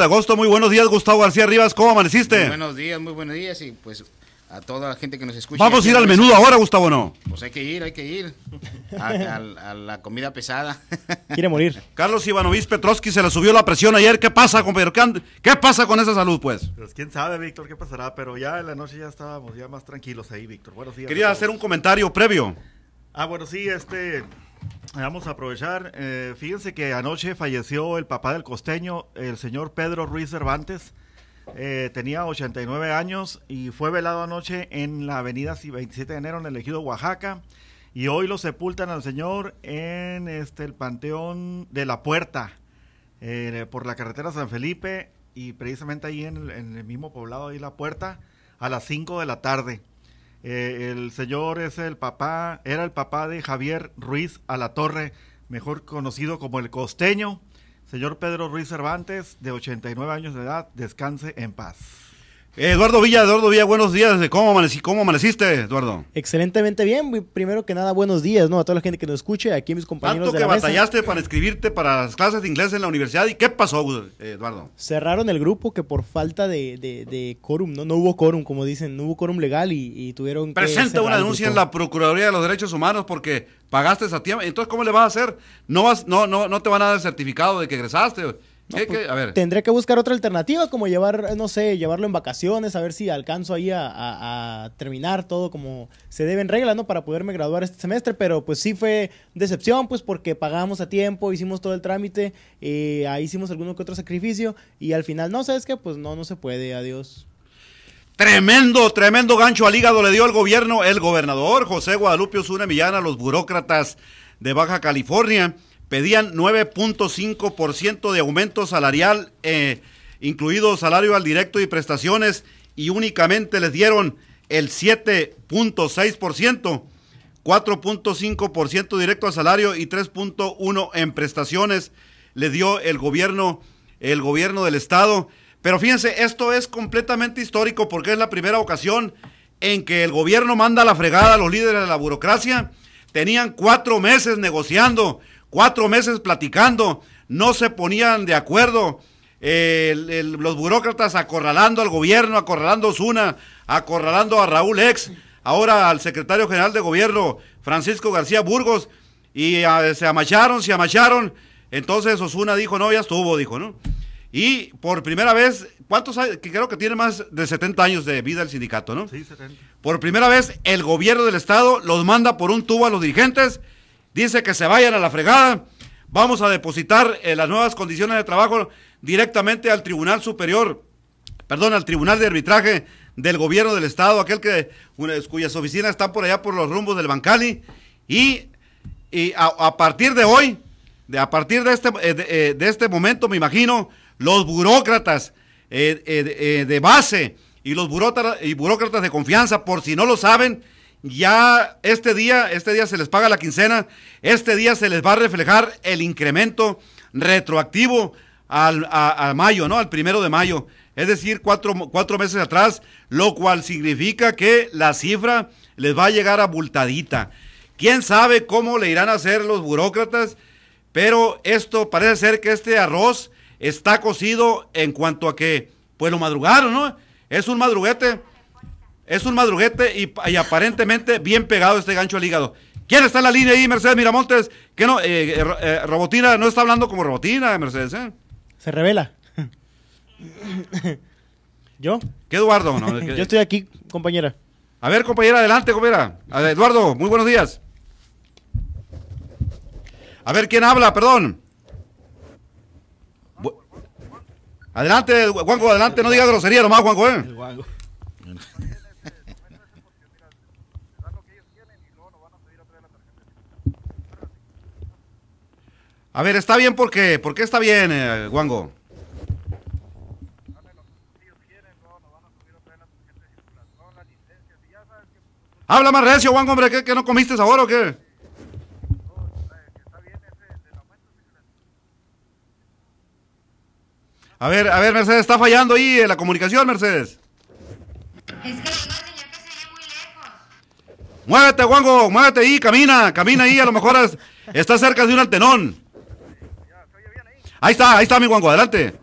de agosto. Muy buenos días, Gustavo García Rivas. ¿Cómo amaneciste? buenos días, muy buenos días. Y pues a toda la gente que nos escucha. Vamos a ir al menudo ahora, Gustavo, ¿no? Pues hay que ir, hay que ir. A, la comida pesada. Quiere morir. Carlos Ivanovich Petrovsky se le subió la presión ayer. ¿Qué pasa con ¿Qué pasa con esa salud, pues? Pues quién sabe, Víctor, qué pasará. Pero ya en la noche ya estábamos ya más tranquilos ahí, Víctor. Buenos días. Quería hacer un comentario previo. Ah, bueno, sí, este. Vamos a aprovechar. Eh, fíjense que anoche falleció el papá del costeño, el señor Pedro Ruiz Cervantes. Eh, tenía 89 años y fue velado anoche en la avenida 27 de enero en el ejido Oaxaca. Y hoy lo sepultan al señor en este, el Panteón de la Puerta, eh, por la carretera San Felipe y precisamente ahí en el, mismo poblado, ahí La Puerta, a las 5 de la tarde. Eh, el señor es el papá, era el papá de Javier Ruiz Alatorre, mejor conocido como el costeño. Señor Pedro Ruiz Cervantes, de 89 años de edad, descanse en paz. Eh, Eduardo Villa, Eduardo Villa, buenos días. ¿Cómo, amanecí, ¿Cómo amaneciste, Eduardo? Excelentemente bien. Primero que nada, buenos días, ¿no? A toda la gente que nos escuche, aquí mis compañeros Tanto de la que batallaste para escribirte para las clases de inglés en la universidad. ¿Y qué pasó, eh, Eduardo? Cerraron el grupo que por falta de, de, quórum, ¿no? No hubo quórum, como dicen, no hubo quórum legal y, tuvieron Presenta una denuncia en la Procuraduría de los Derechos Humanos porque pagaste esa tiempo. Entonces, ¿cómo le vas a hacer? No, vas, no, no, no te van a dar el certificado de que egresaste pues, tendré que buscar otra alternativa, como llevar, no sé, llevarlo en vacaciones, a ver si alcanzo ahí a, terminar todo como se debe en regla, ¿no? Para poderme graduar este semestre, pero pues sí fue decepción, pues porque pagamos a tiempo, hicimos todo el trámite, eh, ahí hicimos alguno que otro sacrificio y al final, no, ¿sabes que, Pues no, no se puede, adiós. Tremendo, tremendo gancho al hígado le dio el gobierno, el gobernador José Guadalupe Osuna Millán a los burócratas de Baja California pedían 9.5% de aumento salarial, eh, incluido salario al directo y prestaciones, y únicamente les dieron el 7.6%, 4.5% directo al salario y 3.1% en prestaciones le dio el gobierno, el gobierno del estado. Pero fíjense, esto es completamente histórico porque es la primera ocasión en que el gobierno manda la fregada a los líderes de la burocracia. Tenían cuatro meses negociando cuatro meses platicando, no se ponían de acuerdo. Eh, los burócratas acorralando al gobierno, acorralando a Osuna, acorralando a Raúl Ex, ahora al secretario general de gobierno, Francisco García Burgos, y ah, se amacharon, se amacharon. Entonces Osuna dijo, no, ya estuvo, dijo, ¿no? Y por primera vez, ¿cuántos años? Creo que tiene más de 70 años de vida el sindicato, ¿no? Sí, 70. Por primera vez, el gobierno del Estado los manda por un tubo a los dirigentes dice que se vayan a la fregada, vamos a depositar eh, las nuevas condiciones de trabajo directamente al Tribunal Superior, perdón, al Tribunal de Arbitraje del Gobierno del Estado, aquel que cuyas oficinas están por allá por los rumbos del Bancali, y, a, partir de hoy, de, a partir de este, eh, eh, de, este momento, me imagino, los burócratas de base y los y burócratas de confianza, por si no lo saben, ya este día, este día se les paga la quincena, este día se les va a reflejar el incremento retroactivo al, mayo, ¿no? Al primero de mayo, es decir, cuatro, cuatro meses atrás, lo cual significa que la cifra les va a llegar abultadita. ¿Quién sabe cómo le irán a hacer los burócratas? Pero esto parece ser que este arroz está cocido en cuanto a que, pues lo madrugaron, ¿no? Es un madruguete es un madruguete y, aparentemente bien pegado este gancho al hígado. ¿Quién está en la línea ahí, Mercedes Miramontes? Que no, eh, eh, eh, Robotina no está hablando como Robotina, Mercedes, Se revela. ¿Yo? ¿Qué Eduardo? Yo estoy aquí, compañera. A ver, compañera, adelante, compañera. A Eduardo, muy buenos días. A ver, ¿quién habla? Perdón. adelante, Juanjo, adelante, no digas grosería nomás, Juanjo, A ver, está bien porque, ¿por qué está bien, eh, Habla más recio, Juan, hombre, ¿qué, qué no comiste ahora o qué? A ver, a ver, Mercedes, está fallando ahí eh, la comunicación, Mercedes. Es que Muévete, Juango, muévete ahí, camina, camina ahí, a lo mejor está cerca de un altenón. Ahí está, ahí está mi guango, adelante.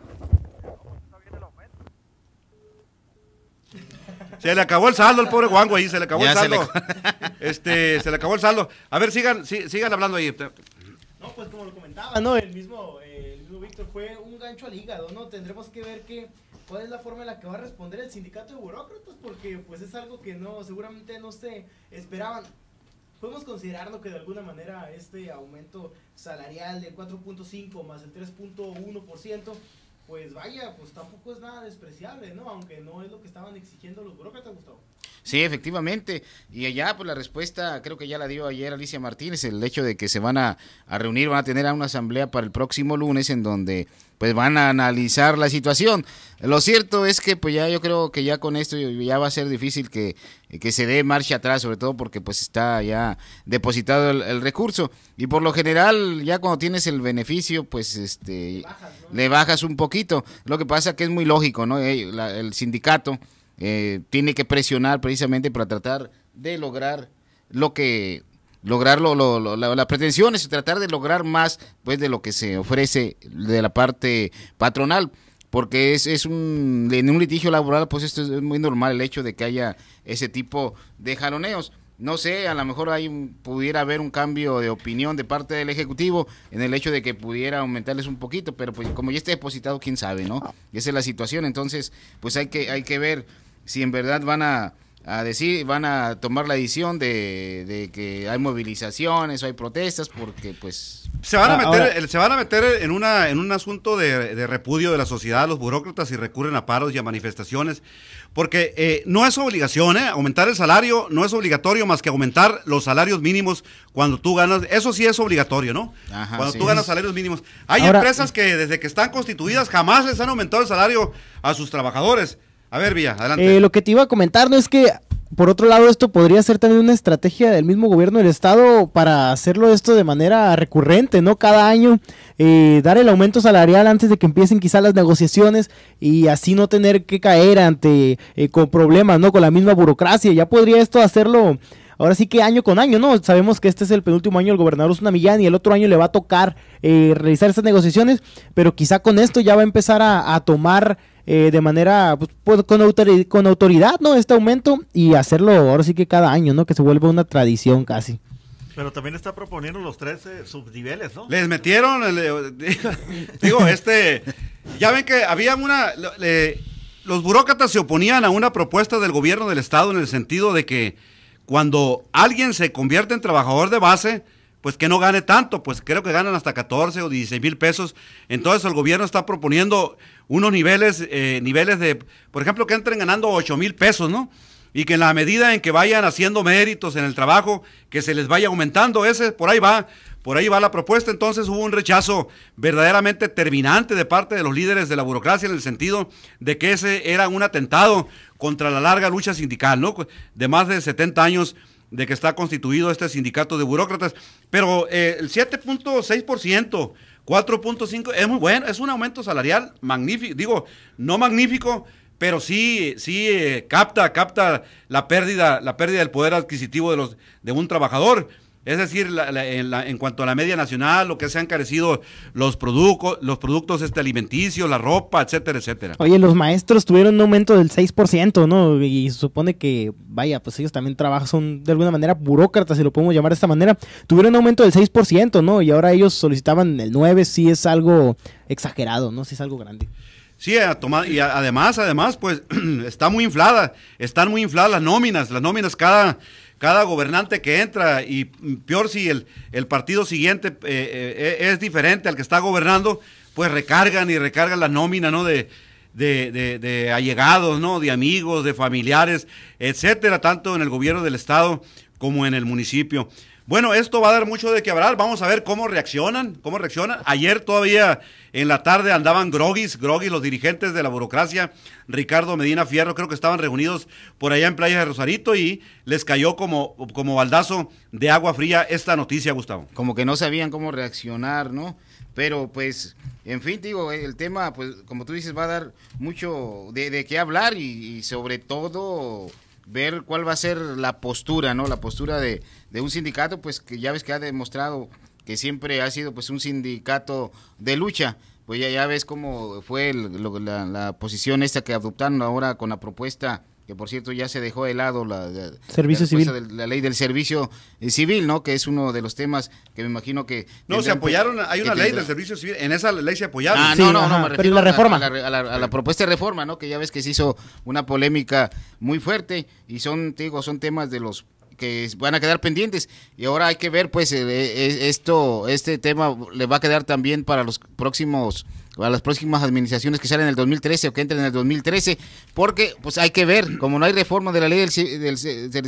Se le acabó el saldo al pobre guango ahí, se le acabó el saldo. le... este, se le acabó el saldo. A ver, sigan, sigan hablando ahí. No, pues como lo comentaba, ¿no? El mismo, eh, el mismo Víctor fue un gancho al hígado, ¿no? Tendremos que ver qué, cuál es la forma en la que va a responder el sindicato de burócratas, porque pues es algo que no, seguramente no se esperaban podemos considerarlo que de alguna manera este aumento salarial de 4.5 más el 3.1%, pues vaya, pues tampoco es nada despreciable, ¿no? Aunque no es lo que estaban exigiendo los burócratas, Gustavo. Sí, efectivamente. Y allá, pues la respuesta creo que ya la dio ayer Alicia Martínez, el hecho de que se van a, a reunir, van a tener una asamblea para el próximo lunes en donde pues van a analizar la situación. Lo cierto es que pues ya yo creo que ya con esto ya va a ser difícil que, se dé marcha atrás, sobre todo porque pues está ya depositado el, recurso. Y por lo general, ya cuando tienes el beneficio, pues este le bajas un poquito. Lo que pasa que es muy lógico, ¿no? el, eh, el sindicato eh, tiene que presionar precisamente para tratar de lograr lo que lograrlo lo, pretensiones, la, es tratar de lograr más pues de lo que se ofrece de la parte patronal porque es, es un en un litigio laboral pues esto es muy normal el hecho de que haya ese tipo de jaloneos no sé, a lo mejor hay pudiera haber un cambio de opinión de parte del Ejecutivo en el hecho de que pudiera aumentarles un poquito, pero pues como ya está depositado, quién sabe, ¿no? Ah. esa es la situación, entonces pues hay que, hay que ver si en verdad van a, a decir, van a tomar la decisión de, que hay movilizaciones hay protestas, porque pues... Se van a ah, meter, se van a meter en, una, en un asunto de, repudio de la sociedad, los burócratas, y recurren a paros y a manifestaciones, porque eh, no es obligación, ¿eh? Aumentar el salario no es obligatorio más que aumentar los salarios mínimos cuando tú ganas, eso sí es obligatorio, ¿no? cuando tú ganas salarios mínimos. Hay empresas que desde que están constituidas jamás les han aumentado el salario a sus trabajadores. A ver, Villa, adelante. Eh, lo que te iba a comentar no es que, por otro lado, esto podría ser también una estrategia del mismo gobierno del Estado para hacerlo esto de manera recurrente, ¿no? Cada año eh, dar el aumento salarial antes de que empiecen quizás las negociaciones y así no tener que caer ante eh, con problemas, ¿no? Con la misma burocracia. Ya podría esto hacerlo ahora sí que año con año, ¿no? Sabemos que este es el penúltimo año del gobernador Osuna Millán y el otro año le va a tocar realizar esas negociaciones, pero quizá con esto ya va a empezar a tomar eh, de manera pues, pues, con, autoridad, ¿no? Este aumento y hacerlo ahora sí que cada año, ¿no? Que se vuelve una tradición casi. Pero también está proponiendo los tres eh, subniveles, ¿no? Les metieron, digo, este, ya ven que había una, los burócratas se oponían a una propuesta del gobierno del estado en el sentido de que cuando alguien se convierte en trabajador de base, pues que no gane tanto, pues creo que ganan hasta 14 o 16 mil pesos. Entonces el gobierno está proponiendo unos niveles, eh, niveles de, por ejemplo, que entren ganando 8 mil pesos, ¿no? Y que en la medida en que vayan haciendo méritos en el trabajo, que se les vaya aumentando ese, por ahí va, por ahí va la propuesta. Entonces hubo un rechazo verdaderamente terminante de parte de los líderes de la burocracia en el sentido de que ese era un atentado contra la larga lucha sindical, ¿no? De más de 70 años de que está constituido este sindicato de burócratas. Pero eh, el 7.6% 4.5 es muy bueno, es un aumento salarial magnífico, digo, no magnífico, pero sí, sí eh, capta, capta la pérdida, la pérdida del poder adquisitivo de los, de un trabajador. Es decir, en, cuanto a la media nacional, lo que se han carecido los, productos, los productos este alimenticios, la ropa, etcétera, etcétera. Oye, los maestros tuvieron un aumento del 6%, ¿no? Y se supone que, vaya, pues ellos también trabajan, son de alguna manera burócratas, si lo podemos llamar de esta manera. Tuvieron un aumento del 6%, ¿no? Y ahora ellos solicitaban el 9%, si es algo exagerado, ¿no? Si es algo grande. Sí, y además, además, pues está muy inflada, están muy infladas las nóminas, las nóminas cada cada gobernante que entra y mm, peor si el, el partido siguiente eh, eh, e, es diferente al que está gobernando, pues recargan y recargan la nómina, ¿no? De, de, allegados, ¿no? De amigos, de familiares, etcétera, tanto en el gobierno del estado como en el municipio. Bueno, esto va a dar mucho de qué hablar. Vamos a ver cómo reaccionan, cómo reaccionan. Ayer todavía en la tarde andaban groguis, groguis los dirigentes de la burocracia. Ricardo Medina Fierro creo que estaban reunidos por allá en Playa de Rosarito y les cayó como, como baldazo de agua fría esta noticia, Gustavo. Como que no sabían cómo reaccionar, ¿no? Pero pues, en fin, digo, el tema, pues como tú dices, va a dar mucho de, de qué hablar y, y sobre todo ver cuál va a ser la postura, ¿no? La postura de, de un sindicato, pues que ya ves que ha demostrado que siempre ha sido pues un sindicato de lucha. Pues ya, ya ves cómo fue la, la, posición esta que adoptaron ahora con la propuesta que por cierto ya se dejó de lado la, ley del servicio eh, civil, ¿no? Que es uno de los temas que me imagino que... No, se apoyaron, hay una ley del servicio civil, en esa ley se apoyaron. Ah, no, no, me refiero la reforma. A, la, propuesta de reforma, ¿no? Que ya ves que se hizo una polémica muy fuerte y son, digo, son temas de los que van a quedar pendientes y ahora hay que ver pues eh, eh, esto este tema le va a quedar también para los próximos a las próximas administraciones que salen en el 2013 o que entren en el 2013, porque pues hay que ver, como no hay reforma de la ley del,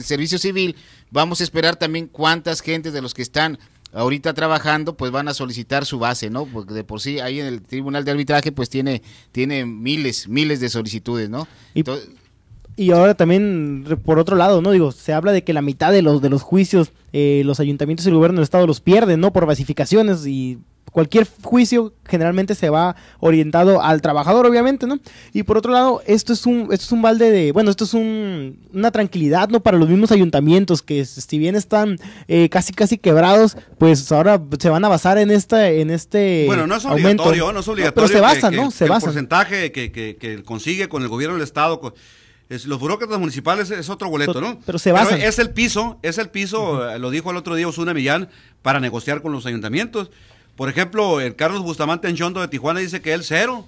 servicio civil, vamos a esperar también cuántas gentes de los que están ahorita trabajando, pues van a solicitar su base, ¿no? Porque de por sí ahí en el Tribunal de Arbitraje pues tiene, tiene miles, miles de solicitudes, ¿no? Y, ahora también, por otro lado, ¿no? Digo, se habla de que la mitad de los, de los juicios eh, los ayuntamientos y el gobierno del estado los pierden, ¿no? Por basificaciones y cualquier juicio generalmente se va orientado al trabajador, obviamente, ¿no? Y por otro lado, esto es un, esto es un balde de, bueno, esto es una tranquilidad, ¿no? Para los mismos ayuntamientos que si bien están eh, casi, casi quebrados, pues ahora se van a basar en este, en este Bueno, no es obligatorio, no es obligatorio. pero se ¿no? Se El porcentaje que, consigue con el gobierno del Estado... los burócratas municipales es otro boleto, ¿no? Pero se basa. es el piso, es el piso, eh, lo dijo el otro día Osuna Millán, para negociar con los ayuntamientos. Por ejemplo, el Carlos Bustamante Chondo de Tijuana dice que el cero.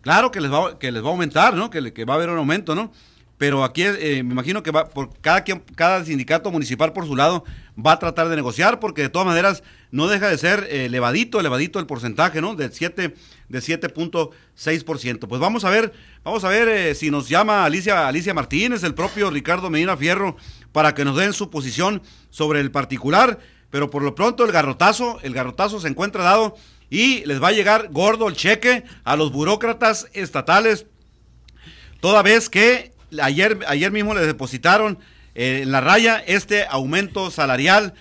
Claro que les va, que les va a aumentar, ¿no? Que, va a haber un aumento, ¿no? Pero aquí eh, me imagino que va por cada cada sindicato municipal por su lado va a tratar de negociar, porque de todas maneras no deja de ser eh, elevadito, elevadito el porcentaje, ¿no? Del 7, de 7.6%. Pues vamos a ver, vamos a ver eh, si nos llama Alicia, Alicia Martínez, el propio Ricardo Medina Fierro, para que nos den su posición sobre el particular. Pero por lo pronto el garrotazo, el garrotazo se encuentra dado y les va a llegar gordo el cheque a los burócratas estatales, toda vez que ayer, ayer mismo les depositaron eh, en la raya este aumento salarial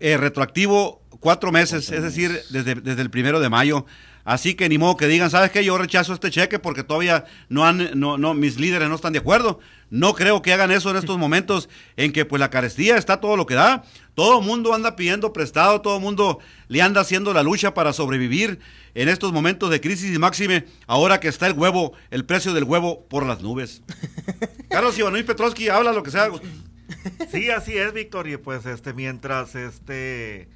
eh, retroactivo cuatro meses, es decir, desde, desde el primero de mayo. Así que ni modo que digan, ¿sabes qué? Yo rechazo este cheque porque todavía no han, no, mis líderes no están de acuerdo. No creo que hagan eso en estos momentos en que pues la carestía está todo lo que da. Todo el mundo anda pidiendo prestado, todo el mundo le anda haciendo la lucha para sobrevivir en estos momentos de crisis y máxime ahora que está el huevo, el precio del huevo por las nubes. Carlos Ivanovich Petrovsky, habla lo que sea. Sí, así es, Víctor. Y pues este, mientras este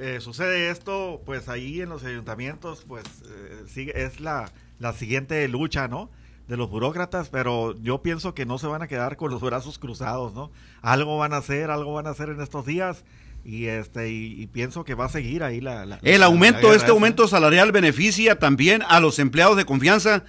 eh, sucede esto, pues ahí en los ayuntamientos, pues eh, sigue, es la, la siguiente lucha, ¿no? De los burócratas, pero yo pienso que no se van a quedar con los brazos cruzados, ¿no? Algo van a hacer, algo van a hacer en estos días. Y, este, y, pienso que va a seguir ahí la... el aumento, este aumento salarial beneficia también a los empleados de confianza,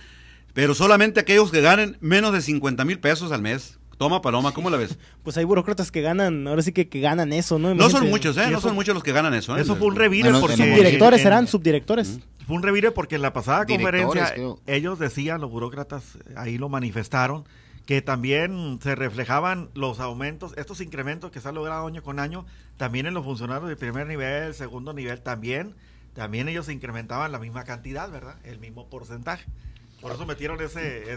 pero solamente aquellos que ganen menos de 50 mil pesos al mes. Toma, Paloma, ¿cómo la ves? Pues hay burócratas que ganan, ahora sí que, ganan eso, ¿no? No son muchos, ¿eh? No son muchos los que ganan eso, ¿eh? Eso fue un revire bueno, Subdirectores, eran subdirectores. Fue un revire porque en la pasada conferencia ellos decían, los burócratas ahí lo manifestaron, que también se reflejaban los aumentos, estos incrementos que se han logrado año con año, también en los funcionarios de primer nivel, segundo nivel, también, también ellos incrementaban la misma cantidad, ¿verdad? El mismo porcentaje. Por eso metieron ese,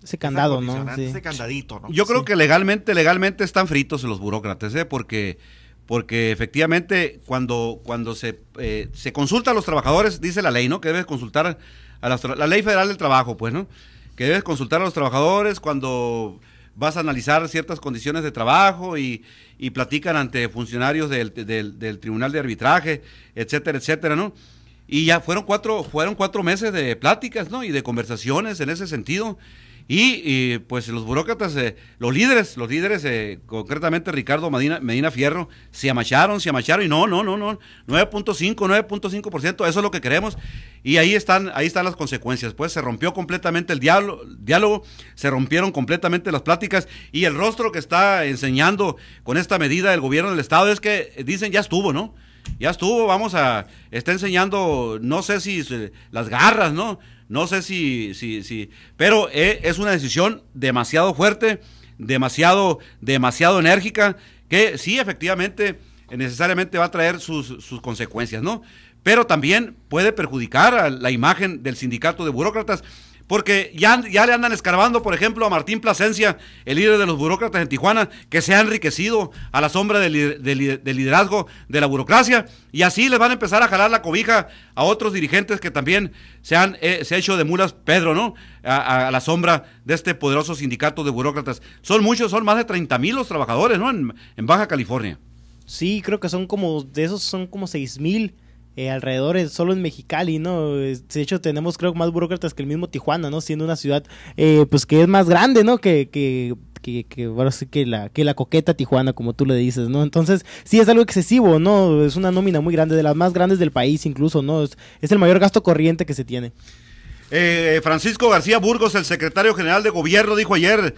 ese, candado, ¿no? Ese candadito, ¿no? Yo creo que legalmente, legalmente están fritos los burócratas, ¿eh? Porque, porque efectivamente cuando, cuando se, eh, consulta a los trabajadores, dice la ley, ¿no? Que debes consultar a las, la ley federal del trabajo, pues, ¿no? Que debes consultar a los trabajadores cuando vas a analizar ciertas condiciones de trabajo y, platican ante funcionarios del Tribunal de Arbitraje, etcétera, etcétera, ¿no? Y ya fueron cuatro, fueron cuatro meses de pláticas, ¿no? Y de conversaciones en ese sentido. Y, pues los burócratas, eh, los líderes, los líderes, eh, concretamente Ricardo Medina, Medina, Fierro, se amacharon, se amacharon y no, no, no, no, 9.5, 9.5%, eso es lo que queremos y ahí están, ahí están las consecuencias. Pues se rompió completamente el diálogo, diálogo, se rompieron completamente las pláticas y el rostro que está enseñando con esta medida el gobierno del Estado es que dicen ya estuvo, ¿no? ya estuvo, vamos a, está enseñando, no sé si las garras, ¿no? No sé si, si, si, pero eh, es una decisión demasiado fuerte, demasiado, demasiado enérgica, que sí, efectivamente, necesariamente va a traer sus, sus consecuencias, ¿no? Pero también puede perjudicar a la imagen del sindicato de burócratas porque ya, ya le andan escarbando, por ejemplo, a Martín Plasencia, el líder de los burócratas en Tijuana, que se ha enriquecido a la sombra del, liderazgo de la burocracia, y así les van a empezar a jalar la cobija a otros dirigentes que también se han eh, hecho de mulas Pedro, ¿no? A, la sombra de este poderoso sindicato de burócratas. Son muchos, son más de 30 mil los trabajadores, ¿no? En, en Baja California. Sí, creo que son como, de esos son como 6 mil eh, alrededor, eh, solo en Mexicali, ¿no? De hecho, tenemos creo más burócratas que el mismo Tijuana, ¿no? Siendo una ciudad, eh, pues que es más grande, ¿no? Que, que que, bueno, sí que la, que la coqueta Tijuana, como tú le dices, ¿no? Entonces, sí es algo excesivo, ¿no? Es una nómina muy grande, de las más grandes del país incluso, ¿no? Es, el mayor gasto corriente que se tiene. Francisco García Burgos, el secretario general de gobierno, dijo ayer,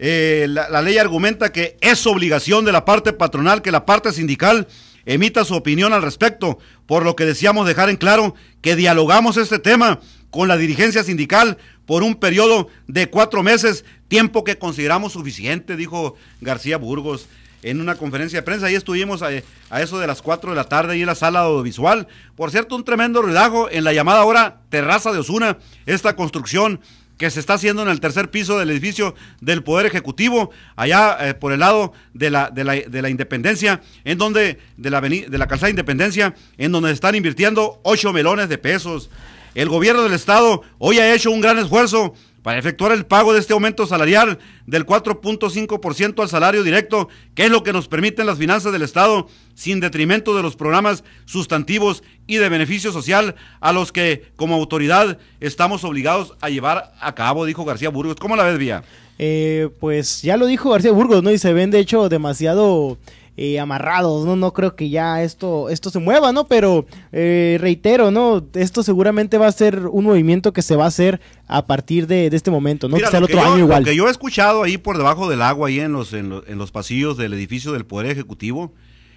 la ley argumenta que es obligación de la parte patronal que la parte sindical emita su opinión al respecto, por lo que decíamos dejar en claro que dialogamos este tema con la dirigencia sindical por un periodo de cuatro meses, tiempo que consideramos suficiente, dijo García Burgos en una conferencia de prensa. Ahí estuvimos eh, a, eso de las cuatro de la tarde y en la sala audiovisual. Por cierto, un tremendo relajo en la llamada ahora Terraza de Osuna, esta construcción que se está haciendo en el tercer piso del edificio del Poder Ejecutivo, allá eh, por el lado de la, de la, de Independencia, en donde, de la, de la calzada Independencia, en donde están invirtiendo ocho melones de pesos. El gobierno del Estado hoy ha hecho un gran esfuerzo para efectuar el pago de este aumento salarial del 4.5% al salario directo, que es lo que nos permiten las finanzas del Estado, sin detrimento de los programas sustantivos y de beneficio social a los que como autoridad estamos obligados a llevar a cabo, dijo García Burgos. ¿Cómo la ves, Vía? Eh, pues ya lo dijo García Burgos, ¿no? Y se ven de hecho demasiado eh, amarrados, ¿no? No creo que ya esto, esto se mueva, ¿no? Pero eh, reitero, ¿no? Esto seguramente va a ser un movimiento que se va a hacer a partir de, este momento, ¿no? que sea el otro año igual. Lo que yo he escuchado ahí por debajo del agua, ahí en los, en, los, pasillos del edificio del Poder Ejecutivo,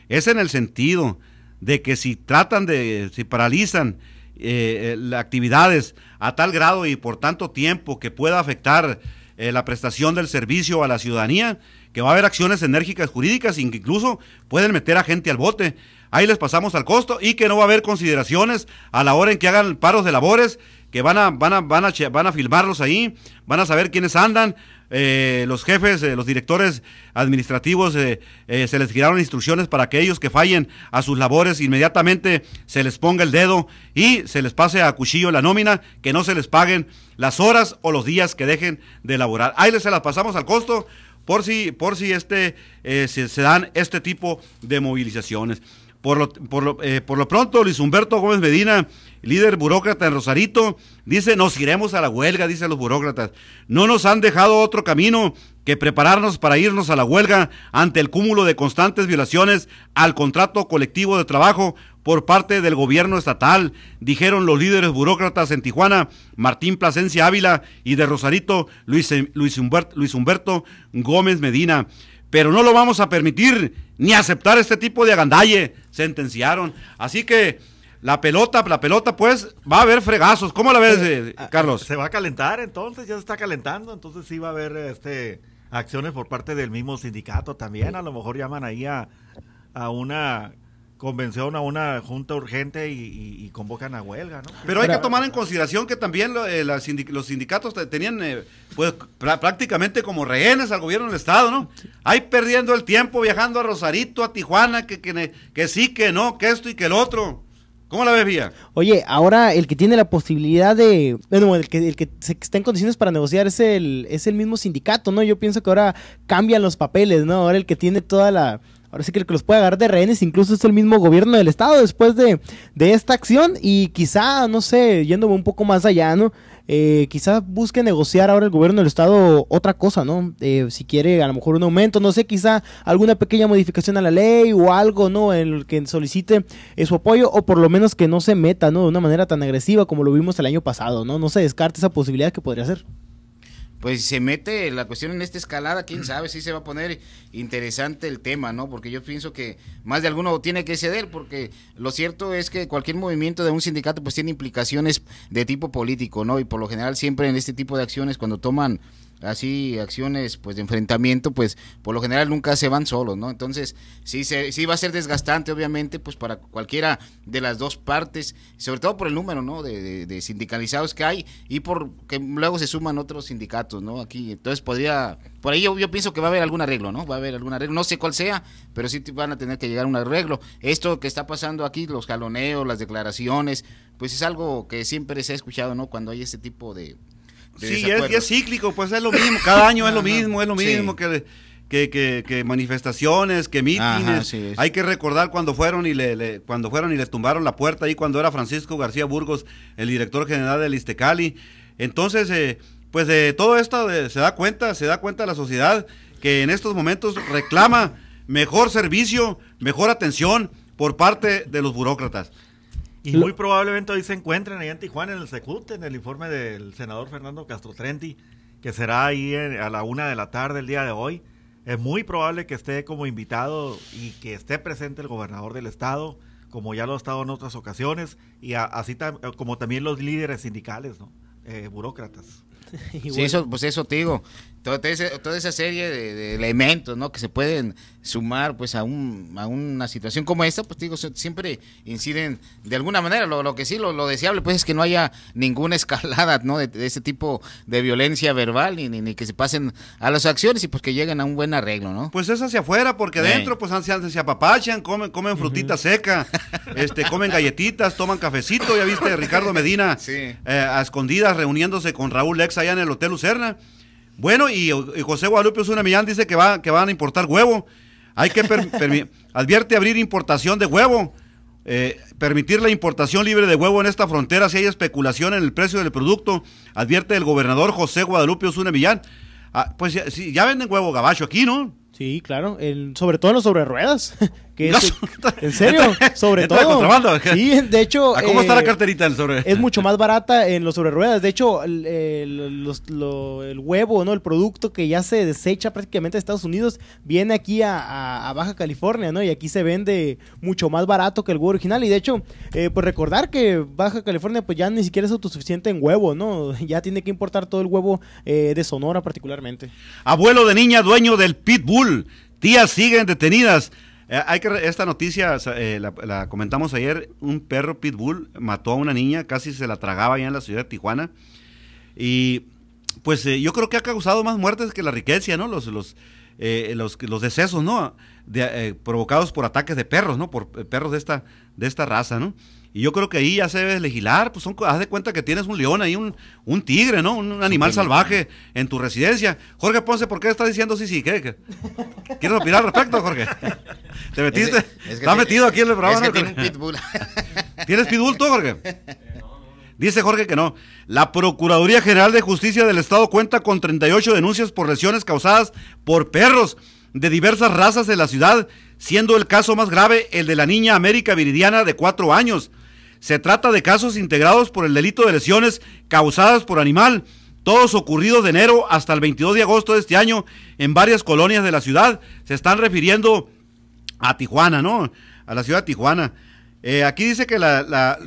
es en el sentido de que si tratan de, si paralizan eh, las actividades a tal grado y por tanto tiempo que pueda afectar eh, la prestación del servicio a la ciudadanía, que va a haber acciones enérgicas jurídicas, incluso pueden meter a gente al bote. Ahí les pasamos al costo y que no va a haber consideraciones a la hora en que hagan paros de labores que van a, van a, van a, van a filmarlos ahí, van a saber quiénes andan. Eh, los jefes, eh, los directores administrativos eh, se les giraron instrucciones para que ellos que fallen a sus labores inmediatamente se les ponga el dedo y se les pase a cuchillo la nómina, que no se les paguen las horas o los días que dejen de laborar. Ahí les se las pasamos al costo por si, por si este, se dan este tipo de movilizaciones. Eh, por lo, pronto, Luis Humberto Gómez Medina, líder burócrata en Rosarito, dice, nos iremos a la huelga, dice los burócratas. No nos han dejado otro camino que prepararnos para irnos a la huelga ante el cúmulo de constantes violaciones al contrato colectivo de trabajo por parte del gobierno estatal, dijeron los líderes burócratas en Tijuana, Martín Plasencia Ávila y de Rosarito, Luis Humberto Gómez Medina pero no lo vamos a permitir ni aceptar este tipo de agandalle, sentenciaron. Así que la pelota, la pelota, pues va a haber fregazos. ¿Cómo la ves, eh, eh, ah, Carlos? Se va a calentar entonces, ya se está calentando, entonces sí va a haber este acciones por parte del mismo sindicato también. A lo mejor llaman ahí a, a una convención a una junta urgente y, convocan a huelga, ¿no? Pero hay que tomar en consideración que también eh, los sindicatos tenían eh, pues prácticamente como rehenes al gobierno del estado, ¿no? Ahí perdiendo el tiempo viajando a Rosarito, a Tijuana, que, que, que sí, que no, que esto y que el otro. ¿Cómo la ves, Vía? Oye, ahora el que tiene la posibilidad de. Bueno, el que, el que está en condiciones para negociar es el, es el mismo sindicato, ¿no? Yo pienso que ahora cambian los papeles, ¿no? Ahora el que tiene toda la ahora sí que el que los puede agarrar de rehenes incluso es el mismo gobierno del estado después de, esta acción y quizá, no sé, yéndome un poco más allá, ¿no? Eh, quizá busque negociar ahora el gobierno del estado otra cosa, ¿no? Eh, si quiere a lo mejor un aumento, no sé, quizá alguna pequeña modificación a la ley o algo, ¿no? En el que solicite eh, su apoyo o por lo menos que no se meta, ¿no? De una manera tan agresiva como lo vimos el año pasado, ¿no? No se descarte esa posibilidad que podría ser pues se mete la cuestión en esta escalada, quién sabe si se va a poner interesante el tema, ¿no? Porque yo pienso que más de alguno tiene que ceder, porque lo cierto es que cualquier movimiento de un sindicato pues tiene implicaciones de tipo político, ¿no? Y por lo general siempre en este tipo de acciones cuando toman así acciones pues de enfrentamiento, pues por lo general nunca se van solos, ¿no? Entonces, sí, se, sí va a ser desgastante, obviamente, pues para cualquiera de las dos partes, sobre todo por el número, ¿no? De, de, sindicalizados que hay y por que luego se suman otros sindicatos, ¿no? Aquí, entonces podría, por ahí yo, pienso que va a haber algún arreglo, ¿no? Va a haber algún arreglo, no sé cuál sea, pero sí van a tener que llegar a un arreglo. Esto que está pasando aquí, los jaloneos, las declaraciones, pues es algo que siempre se ha escuchado, ¿no? Cuando hay este tipo de, sí, es, cíclico, pues es lo mismo, cada año es lo mismo, es lo mismo que, que, manifestaciones, que mítines. Hay que recordar cuando fueron y le, cuando fueron y le tumbaron la puerta ahí cuando era Francisco García Burgos, el director general del Istecali. Entonces, eh, pues de todo esto se da cuenta, se da cuenta la sociedad que en estos momentos reclama mejor servicio, mejor atención por parte de los burócratas. Y muy probablemente hoy se encuentren ahí en Tijuana, en el SECUT, en el informe del senador Fernando Castro Trenti, que será ahí a la una de la tarde el día de hoy. Es muy probable que esté como invitado y que esté presente el gobernador del estado, como ya lo ha estado en otras ocasiones, y así eh, como también los líderes sindicales, ¿no? Eh, burócratas. Sí, eso, pues eso te digo toda, esa, toda esa serie de, elementos ¿no? que se pueden sumar pues a, un, a una situación como esta, pues digo, siempre inciden de alguna manera. Lo, que sí, lo, deseable pues es que no haya ninguna escalada ¿no? de, ese tipo de violencia verbal ni, ni, que se pasen a las acciones y pues que lleguen a un buen arreglo, ¿no? Pues es hacia afuera, porque dentro pues se, se apapachan, comen, comen frutita seca, este, comen galletitas, toman cafecito, ya viste, Ricardo Medina eh, a escondidas reuniéndose con Raúl Lex allá en el Hotel Lucerna. Bueno, y, José Guadalupe Osuna Millán dice que, va, que van a importar huevo. Hay que advierte abrir importación de huevo. Eh, permitir la importación libre de huevo en esta frontera si hay especulación en el precio del producto, advierte el gobernador José Guadalupe Osuna Millán. Ah, pues ya, ya venden huevo gabacho aquí, ¿no? Sí, claro, sobre todo en los sobre ruedas. Que es, ¿En serio? Sobre todo. Sí, de hecho. ¿Cómo está la eh, carterita el sobre? Es mucho más barata en los sobre ruedas. De hecho, el, huevo, ¿no? El producto que ya se desecha prácticamente de Estados Unidos viene aquí a, Baja California, ¿no? Y aquí se vende mucho más barato que el huevo original. Y de hecho, eh, pues recordar que Baja California, pues ya ni siquiera es autosuficiente en huevo, ¿no? Ya tiene que importar todo el huevo eh, de Sonora, particularmente. Abuelo de niña, dueño del Pitbull. Tías siguen detenidas eh, hay que esta noticia eh, la, comentamos ayer. Un perro pitbull mató a una niña, casi se la tragaba allá en la ciudad de Tijuana. Y pues eh, yo creo que ha causado más muertes que la riqueza, ¿no? Los los los, los, decesos, ¿no? provocados por ataques de perros, ¿no? Por perros de esta de esta raza, ¿no? Y yo creo que ahí ya se debe legislar, pues son, haz de cuenta que tienes un león ahí, un, un tigre, ¿no? Un, animal salvaje en tu residencia. Jorge Ponce, ¿por qué estás diciendo sí, sí? ¿Qué? qué? quieres opinar al respecto, Jorge? ¿Te metiste? metido aquí en el programa? pitbull. ¿Tienes pitbull tú, Jorge? Dice Jorge que no. La Procuraduría General de Justicia del Estado cuenta con 38 denuncias por lesiones causadas por perros de diversas razas de la ciudad, siendo el caso más grave el de la niña América Viridiana de cuatro años, se trata de casos integrados por el delito de lesiones causadas por animal, todos ocurridos de enero hasta el 22 de agosto de este año en varias colonias de la ciudad. Se están refiriendo a Tijuana, ¿no? A la ciudad de Tijuana. Eh, aquí dice que las,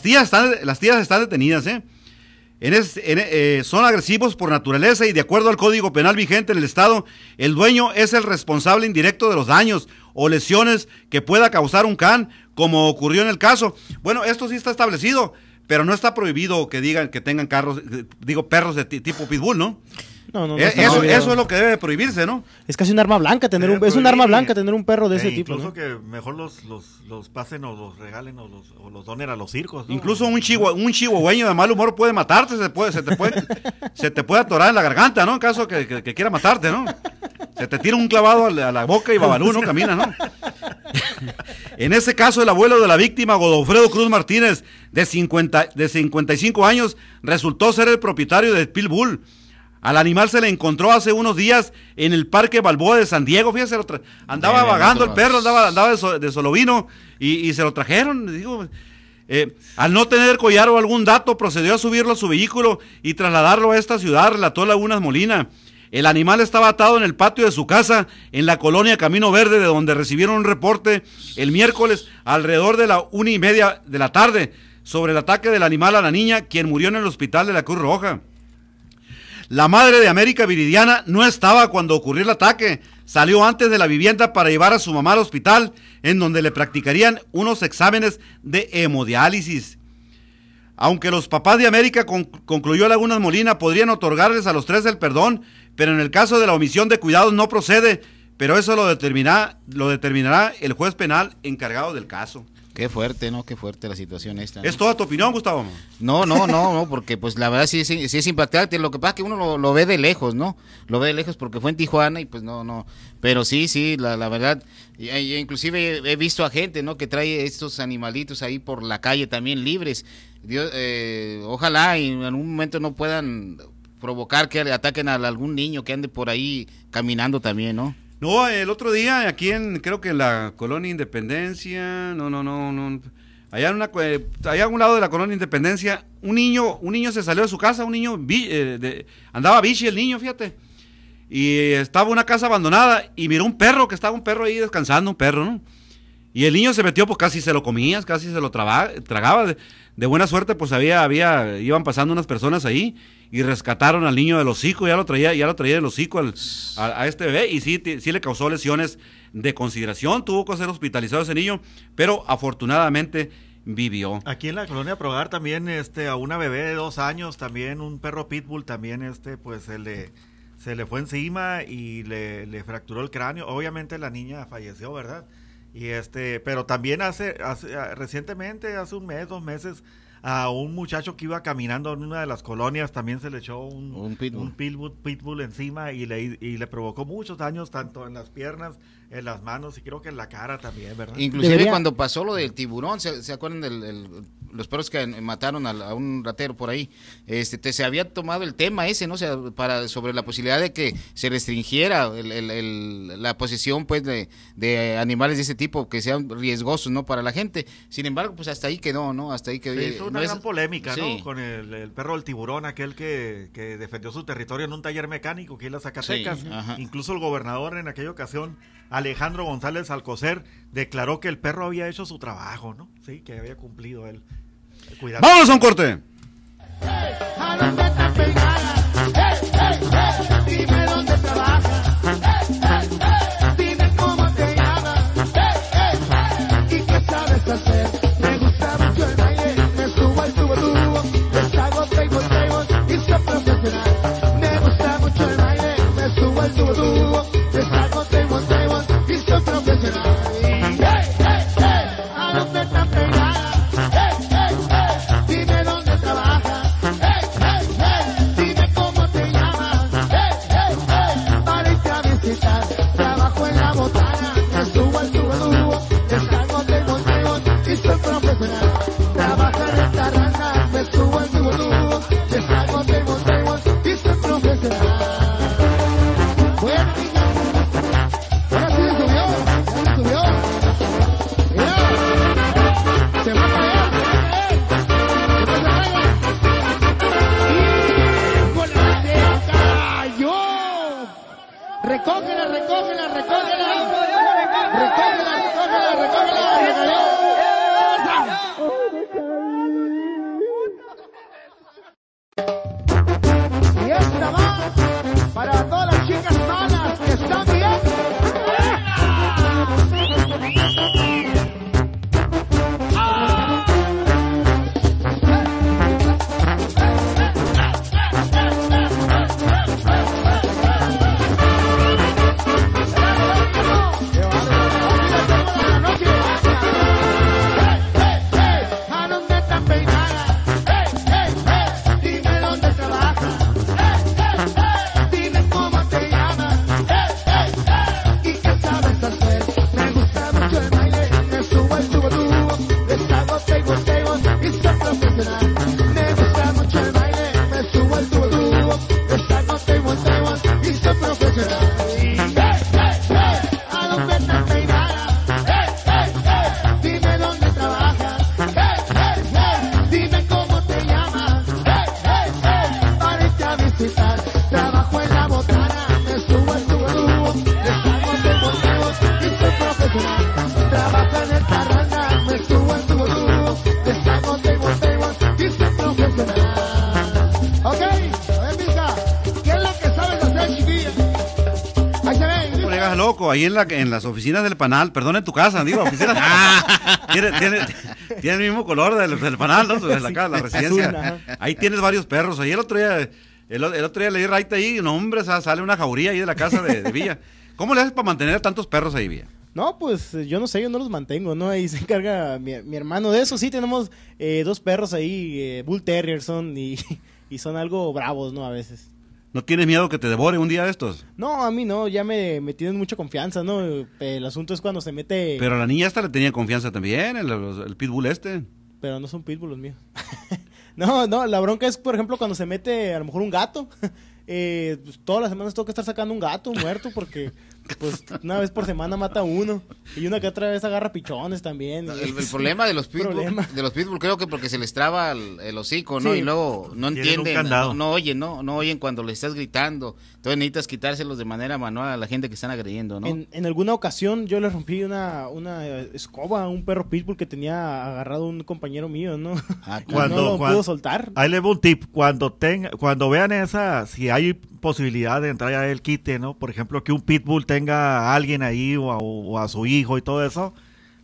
tías están, las tías están detenidas, ¿eh? eh, son agresivos por naturaleza y de acuerdo al Código Penal vigente en el Estado, el dueño es el responsable indirecto de los daños o lesiones que pueda causar un can, como ocurrió en el caso. Bueno, esto sí está establecido, pero no está prohibido que digan que tengan carros, eh, digo, perros de tipo pitbull, ¿no? No, no, no eh, eso, eso, es lo que debe prohibirse, ¿no? Es casi un arma blanca tener un un arma blanca tener un perro de ese e tipo. Incluso que mejor los, los, los, pasen o los regalen o los, o donen a los circos. Incluso un chihuahua, un chihuahueño de mal humor puede matarte, se puede, te puede, se te puede atorar en la garganta, ¿no? En caso que quiera matarte, ¿no? Se te tira un clavado a la, boca y ¿no? camina, ¿no? en ese caso, el abuelo de la víctima, Godofredo Cruz Martínez, de, 50, de 55 años, resultó ser el propietario de Bull. Al animal se le encontró hace unos días en el Parque Balboa de San Diego, fíjese, andaba vagando el perro, andaba, andaba de, Solovino y, y, se lo trajeron. Eh, al no tener collar o algún dato, procedió a subirlo a su vehículo y trasladarlo a esta ciudad, relató Lagunas Molina. El animal estaba atado en el patio de su casa, en la colonia Camino Verde, de donde recibieron un reporte el miércoles alrededor de la una y media de la tarde sobre el ataque del animal a la niña, quien murió en el hospital de la Cruz Roja. La madre de América Viridiana no estaba cuando ocurrió el ataque. Salió antes de la vivienda para llevar a su mamá al hospital, en donde le practicarían unos exámenes de hemodiálisis. Aunque los papás de América, concluyó Laguna Molina, podrían otorgarles a los tres el perdón, pero en el caso de la omisión de cuidados no procede, pero eso lo determinará, lo determinará el juez penal encargado del caso. Qué fuerte, ¿no? Qué fuerte la situación esta. ¿Es toda tu opinión, Gustavo? No, no, no, no, porque pues la verdad sí, es impactante. Lo que pasa es que uno lo, ve de lejos, ¿no? Lo ve de lejos porque fue en Tijuana y pues no, no. Pero sí, sí, la, verdad. E, inclusive he, visto a gente, ¿no? Que trae estos animalitos ahí por la calle también libres. Dios, eh, ojalá en algún momento no puedan provocar que le ataquen a algún niño que ande por ahí caminando también, ¿no? No, el otro día aquí en, creo que en la colonia Independencia, no, no, no, no. Allá en una, allá a un lado de la colonia Independencia, un niño, un niño se salió de su casa, un niño eh, andaba bici el niño, fíjate. Y estaba una casa abandonada y miró un perro, que estaba un perro ahí descansando, un perro, ¿no? Y el niño se metió, pues casi se lo comías, casi se lo traba, tragaba. De, de, buena suerte, pues había, había, iban pasando unas personas ahí y rescataron al niño de los hocico, ya lo traía, ya lo traía del hocico al, a, este bebé y sí, sí le causó lesiones de consideración, tuvo que ser hospitalizado ese niño, pero afortunadamente vivió. Aquí en la colonia Progar también este, a una bebé de dos años, también un perro pitbull, también este, pues se le, se le fue encima y le, le fracturó el cráneo. Obviamente la niña falleció, ¿verdad? Y este, pero también hace, hace ah, recientemente, hace un mes, dos meses, a un muchacho que iba caminando en una de las colonias, también se le echó un, pitbull. encima y le, y le provocó muchos daños, tanto en las piernas, en las manos y creo que en la cara también, ¿verdad? Inclusive cuando pasó lo del tiburón, ¿se, acuerdan del los perros que mataron a, un ratero por ahí, este, se había tomado el tema ese, ¿no? para, sobre la posibilidad de que se restringiera el, el, la posesión, pues, de, animales de ese tipo que sean riesgosos, ¿no? Para la gente. Sin embargo, pues hasta ahí quedó, ¿no? Hasta ahí quedó. Eh, una gran polémica, Con el, perro del tiburón, aquel que, que, defendió su territorio en un taller mecánico que en las Zacatecas. Incluso el gobernador en aquella ocasión Alejandro González Alcocer declaró que el perro había hecho su trabajo, ¿no? Sí, que había cumplido el cuidado. ¡Vamos a un corte! ¡A los metas peganas! ¡Eh, eh, Dime cómo te llamas! ¡Eh, eh, eh! y qué sabes hacer? Me gusta mucho el baile, me subo el tubo, tubo. Deshago seis volteos y se profesional. Me gusta mucho el aire, me subo el tubo, ahí en, la, en las oficinas del panal, perdón, en tu casa, digo, oficinas. Ah. tiene, el mismo color del, panal, ¿no? la, residencia. Ahí tienes varios perros. Ahí el otro día, el, otro día leí right ahí, no, hombre, sale una jauría ahí de la casa de, Villa. ¿Cómo le haces para mantener tantos perros ahí, Villa? No, pues yo no sé, yo no los mantengo, ¿no? Ahí se encarga mi, hermano de eso. Sí, tenemos eh, dos perros ahí, eh, Bull Terriers son y, y, son algo bravos, ¿no? A veces. ¿No tienes miedo que te devore un día de estos? No, a mí no, ya me, me tienen mucha confianza, ¿no? El asunto es cuando se mete... Pero la niña esta le tenía confianza también, el, pitbull este. Pero no son pitbull los míos. no, no, la bronca es, por ejemplo, cuando se mete a lo mejor un gato. Eh, pues, todas las semanas tengo que estar sacando un gato muerto porque pues una vez por semana mata uno. Y una que otra vez agarra pichones también. El, problema de los pitbull, de los creo que porque se les traba el, hocico, ¿no? Y luego no entienden, no, oyen, no, no oyen cuando le estás gritando. Entonces necesitas quitárselos de manera manual a la gente que están agrediendo, ¿no? En, alguna ocasión yo le rompí una, una escoba a un perro pitbull que tenía agarrado un compañero mío, ¿no? Ah, cuando, no lo pudo soltar. Ahí le un tip, cuando tenga cuando vean esa, si hay posibilidad de entrar el quite, ¿no? Por ejemplo, que un pitbull te tenga alguien ahí o a, su hijo y todo eso,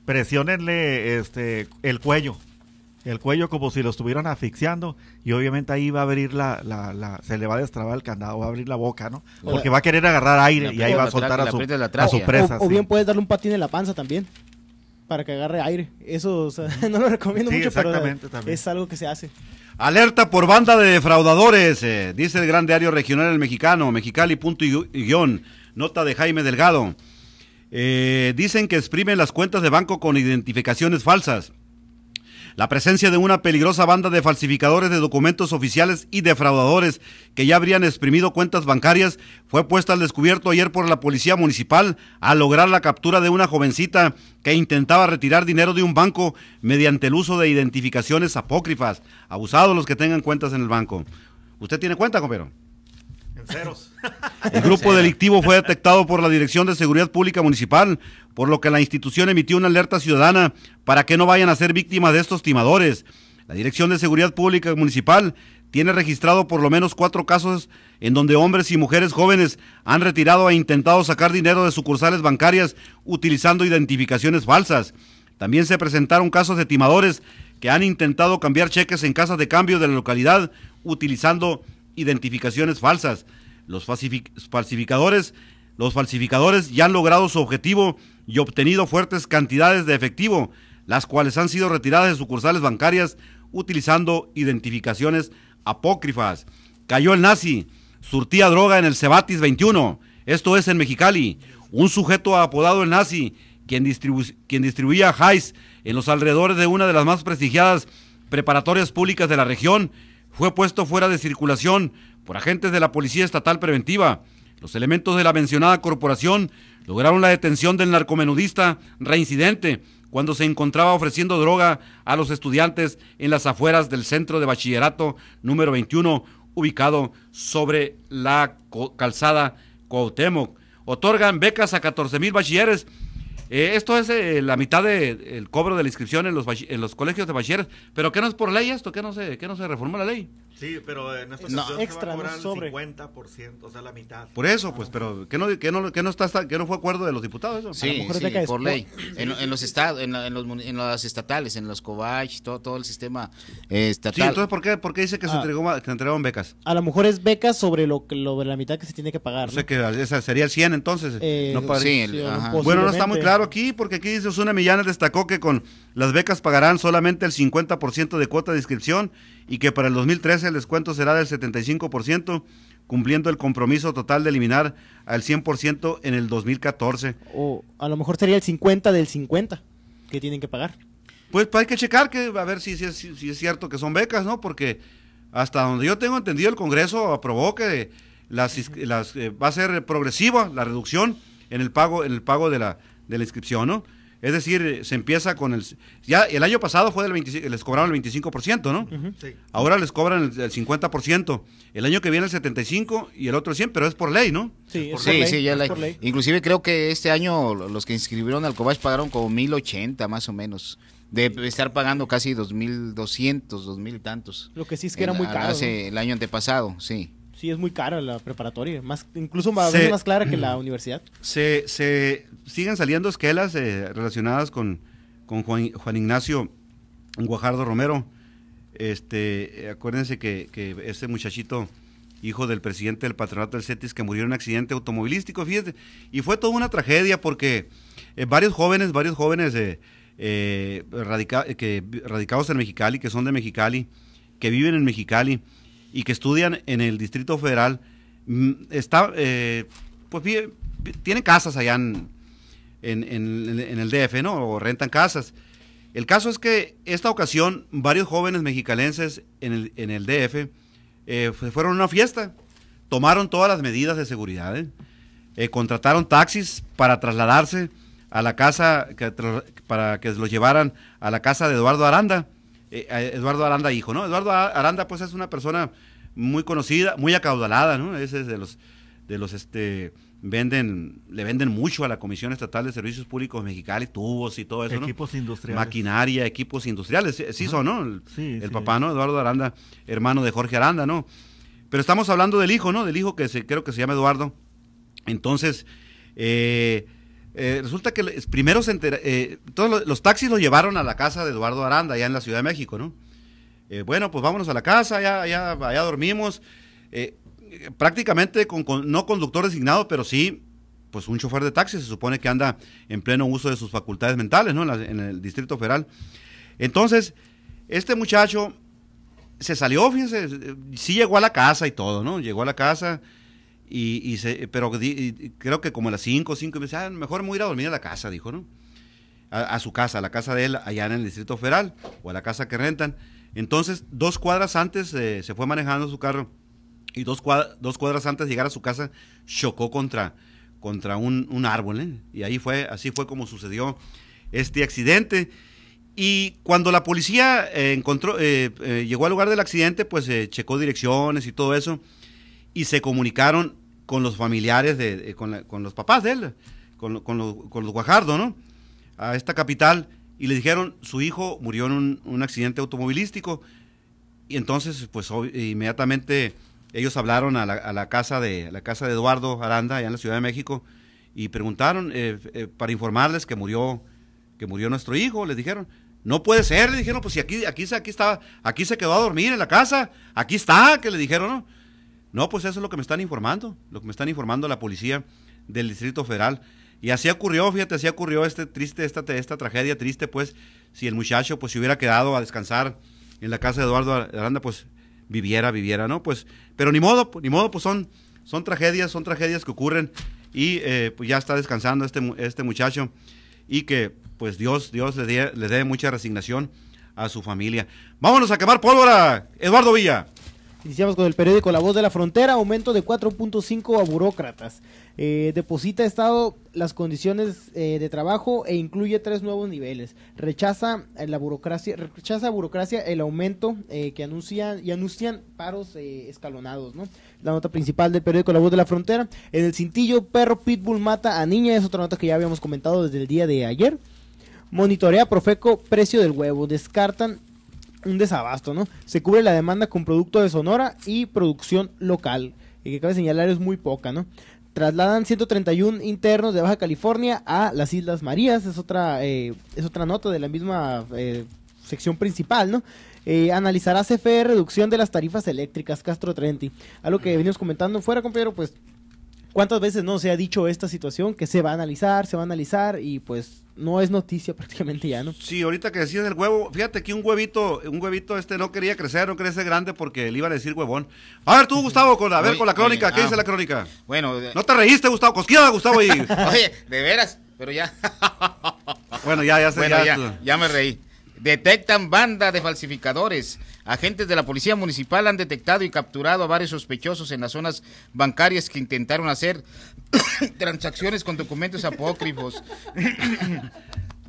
presionenle este, el cuello. El cuello como si lo estuvieran asfixiando y obviamente ahí va a abrir la, la, la se le va a destrabar el candado, va a abrir la boca, ¿no? Porque va a querer agarrar aire y ahí va a soltar a su, a su presa. O, bien puedes darle un patín en la panza también para que agarre aire. Eso o sea, no lo recomiendo mucho, pero es algo que se hace. Alerta por banda de defraudadores, eh, dice el gran diario regional el mexicano, Mexicali punto y guión. Nota de Jaime Delgado. Eh, dicen que exprimen las cuentas de banco con identificaciones falsas. La presencia de una peligrosa banda de falsificadores de documentos oficiales y defraudadores que ya habrían exprimido cuentas bancarias fue puesta al descubierto ayer por la policía municipal al lograr la captura de una jovencita que intentaba retirar dinero de un banco mediante el uso de identificaciones apócrifas. Abusados los que tengan cuentas en el banco. ¿Usted tiene cuenta, compañero? El grupo delictivo fue detectado por la Dirección de Seguridad Pública Municipal, por lo que la institución emitió una alerta ciudadana para que no vayan a ser víctimas de estos timadores. La Dirección de Seguridad Pública Municipal tiene registrado por lo menos cuatro casos en donde hombres y mujeres jóvenes han retirado e intentado sacar dinero de sucursales bancarias utilizando identificaciones falsas. También se presentaron casos de timadores que han intentado cambiar cheques en casas de cambio de la localidad utilizando identificaciones falsas. Los falsificadores, los falsificadores ya han logrado su objetivo y obtenido fuertes cantidades de efectivo, las cuales han sido retiradas de sucursales bancarias utilizando identificaciones apócrifas. Cayó el nazi, surtía droga en el Cebatis 21, esto es en Mexicali. Un sujeto apodado el nazi, quien, distribuía highs en los alrededores de una de las más prestigiadas preparatorias públicas de la región, fue puesto fuera de circulación por agentes de la Policía Estatal Preventiva. Los elementos de la mencionada corporación lograron la detención del narcomenudista reincidente cuando se encontraba ofreciendo droga a los estudiantes en las afueras del centro de bachillerato número 21 ubicado sobre la calzada Cuauhtémoc. Otorgan becas a 14 mil bachilleres. Eh, esto es eh, la mitad del cobro de la inscripción en los, en los colegios de bachilleres. ¿Pero qué no es por ley esto? ¿Qué no se, qué no se reformó la ley? Sí, pero en eh, esta no. extra, se sobre. el 50%, o sea, la mitad. Por eso, pues, pero ¿qué no, no, no, está, no fue acuerdo de los diputados eso? Sí, por ley. En, los estados, en, las estatales, en los cobayes todo, todo el sistema eh, estatal. Sí, entonces, ¿por qué, dice que se ah. entregó, que entregaron becas? A lo mejor es becas sobre lo, lo la mitad que se tiene que pagar. O sea, sería el 100 entonces. Eh, no sí, bueno, no está muy claro aquí, porque aquí dice Osuna Millán destacó que con las becas pagarán solamente el 50% de cuota de inscripción y que para el 2013 el descuento será del 75%, cumpliendo el compromiso total de eliminar al 100% en el 2014. O a lo mejor sería el 50 del 50 que tienen que pagar. Pues, pues, hay que checar que a ver si, si, es cierto que son becas, ¿no? Porque hasta donde yo tengo entendido el Congreso aprobó que las, las eh, va a ser progresiva la reducción en el pago en el pago de la de la inscripción, ¿no? Es decir, se empieza con el... Ya el año pasado fue del les cobraron el 25%, ¿no? Ahora les cobran el, 50%. El año que viene el 75% y el otro 100%, pero es por ley, ¿no? Sí, es por sí, sí, ya Inclusive creo que este año los que inscribieron al Cobach pagaron como 1.080 más o menos de estar pagando casi 2.200, 2.000 y tantos. Lo que sí es que era muy caro. Hace el año antepasado, sí. Sí, es muy cara la preparatoria, más, incluso más, más clara que la universidad. Se, se, siguen saliendo esquelas eh, relacionadas con, con Juan, Ignacio Guajardo Romero. Este, eh, acuérdense que, ese muchachito, hijo del presidente del patronato del CETIS, que murió en un accidente automovilístico, fíjense, y fue toda una tragedia porque eh, varios jóvenes, varios jóvenes eh, radica, que, radicados en Mexicali, que son de Mexicali, que viven en Mexicali y que estudian en el Distrito Federal, mm, está, pues tiene casas allá en, en, el DF, ¿no? O rentan casas. El caso es que esta ocasión varios jóvenes mexicalenses en el, en el DF eh, pues, fueron a una fiesta, tomaron todas las medidas de seguridad, eh, eh, contrataron taxis para trasladarse a la casa, para que los llevaran a la casa de Eduardo Aranda, Eduardo Aranda hijo, ¿no? Eduardo Aranda pues es una persona muy conocida, muy acaudalada, ¿no? Ese Es de los, de los, este, venden, le venden mucho a la Comisión Estatal de Servicios Públicos Mexicales, tubos y todo eso, Equipos industriales. Maquinaria, equipos industriales, sí, son, ¿no? El, sí, el papá, ¿no? Eduardo Aranda, hermano de Jorge Aranda, ¿no? Pero estamos hablando del hijo, ¿no? Del hijo que creo que se llama Eduardo. Entonces, eh, eh, resulta que primero se eh, todos los, taxis lo llevaron a la casa de Eduardo Aranda, allá en la Ciudad de México, ¿no? bueno, pues vámonos a la casa, ya, allá, dormimos. Eh, prácticamente con, no conductor designado, pero sí pues un chofer de taxi se supone que anda en pleno uso de sus facultades mentales, ¿no? En, el Distrito Federal. Entonces, este muchacho se salió, fíjense, sí llegó a la casa y todo, ¿no? Llegó a la casa y, se, pero creo que como a las cinco, 5 y me dice, ah, mejor me voy a ir a dormir a la casa, dijo, ¿no? A, su casa, a la casa de él allá en el Distrito Federal o a la casa que rentan. Entonces, dos cuadras antes eh, se fue manejando su carro y dos, dos cuadras antes de llegar a su casa chocó contra, contra un, árbol. ¿eh? Y ahí fue, así fue como sucedió este accidente. Y cuando la policía eh, encontró, eh, llegó al lugar del accidente, pues checó direcciones y todo eso, y se comunicaron con los familiares, de, con, los papás de él, con, los Guajardo, ¿no? A esta capital, y le dijeron, su hijo murió en un, un accidente automovilístico, y entonces, pues inmediatamente ellos hablaron a la, casa de la casa de Eduardo Aranda allá en la Ciudad de México y preguntaron eh, eh para informarles que murió que murió nuestro hijo les dijeron no puede ser le dijeron pues si aquí aquí aquí estaba aquí se quedó a dormir en la casa aquí está que le dijeron no no pues eso es lo que me están informando lo que me están informando la policía del Distrito Federal y así ocurrió fíjate así ocurrió este triste esta esta tragedia triste pues si el muchacho pues se hubiera quedado a descansar en la casa de Eduardo Aranda pues viviera, viviera, ¿no? Pues, pero ni modo, ni modo, pues son, son tragedias, son tragedias que ocurren y eh, pues ya está descansando este, este muchacho y que pues Dios, Dios le le dé mucha resignación a su familia. Vámonos a quemar pólvora, Eduardo Villa. Iniciamos con el periódico La Voz de la Frontera, aumento de 4.5 a burócratas. Eh, deposita Estado las condiciones eh, de trabajo e incluye tres nuevos niveles. Rechaza eh, la burocracia, rechaza burocracia el aumento que anuncian y anuncian paros escalonados, ¿no? La nota principal del periódico La Voz de la Frontera. En el cintillo, perro pitbull mata a niña. Es otra nota que ya habíamos comentado desde el día de ayer. Monitorea Profeco precio del huevo. Descartan un desabasto, ¿no? Se cubre la demanda con producto de Sonora y producción local. Y que cabe señalar es muy poca, ¿no? trasladan 131 internos de Baja California a las Islas Marías. Es otra, eh, es otra nota de la misma eh, sección principal, ¿no? Eh, analizará CFE reducción de las tarifas eléctricas, Castro Trenti. Algo que venimos comentando fuera, compañero, pues, ¿cuántas veces no se ha dicho esta situación que se va a analizar, se va a analizar y pues no es noticia prácticamente ya, ¿no? Sí, ahorita que decían el huevo, fíjate que un huevito, un huevito este no quería crecer, no crece grande porque le iba a decir huevón. A ver tú, Gustavo, con, a ver con la crónica, ¿qué dice ah, la crónica? Bueno, no te reíste, Gustavo, cosquilla Gustavo. Y... Oye, de veras, pero ya. bueno, ya, ya se bueno, ya, ya me reí. Detectan banda de falsificadores. Agentes de la Policía Municipal han detectado y capturado a varios sospechosos en las zonas bancarias que intentaron hacer transacciones con documentos apócrifos.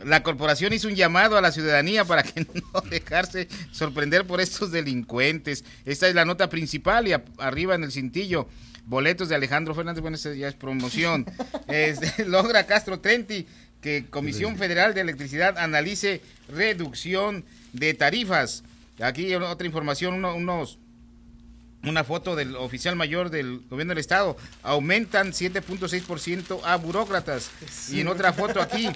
La corporación hizo un llamado a la ciudadanía para que no dejarse sorprender por estos delincuentes. Esta es la nota principal y arriba en el cintillo. Boletos de Alejandro Fernández, bueno, esa ya es promoción. logra Castro Trenti que Comisión Federal de Electricidad analice reducción de tarifas. Aquí otra información, unos una foto del oficial mayor del gobierno del estado, aumentan 7.6% a burócratas. Y en otra foto aquí,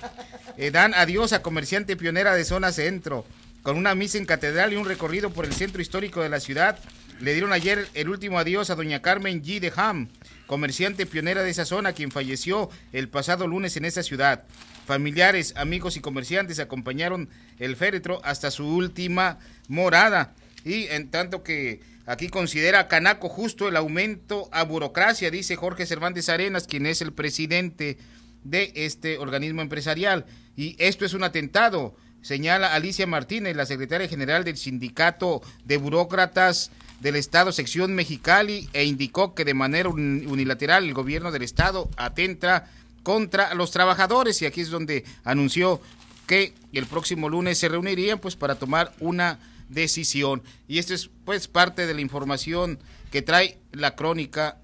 eh, dan adiós a comerciante pionera de zona centro. Con una misa en catedral y un recorrido por el centro histórico de la ciudad, le dieron ayer el último adiós a doña Carmen G. de Ham, comerciante pionera de esa zona, quien falleció el pasado lunes en esa ciudad. Familiares, amigos y comerciantes acompañaron el féretro hasta su última morada. Y en tanto que Aquí considera Canaco justo el aumento a burocracia, dice Jorge Cervantes Arenas, quien es el presidente de este organismo empresarial. Y esto es un atentado, señala Alicia Martínez, la secretaria general del Sindicato de Burócratas del Estado, sección Mexicali, e indicó que de manera unilateral el gobierno del Estado atenta contra los trabajadores. Y aquí es donde anunció que el próximo lunes se reunirían pues para tomar una decisión. Y esto es pues parte de la información que trae la crónica.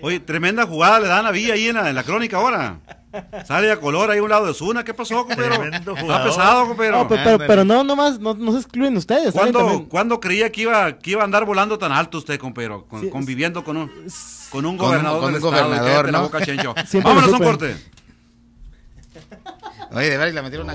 Oye, tremenda jugada le dan a Villa ahí en la, crónica ahora. Sale a color ahí un lado de Zuna. ¿Qué pasó, compero? Está pesado, pero, no, nomás, no, se excluyen ustedes. ¿Cuándo, ¿cuándo creía que iba, que iba a andar volando tan alto usted, compero? Con, conviviendo con un, con un gobernador. Con gobernador, Vámonos a un corte. Oye, de verdad, la metieron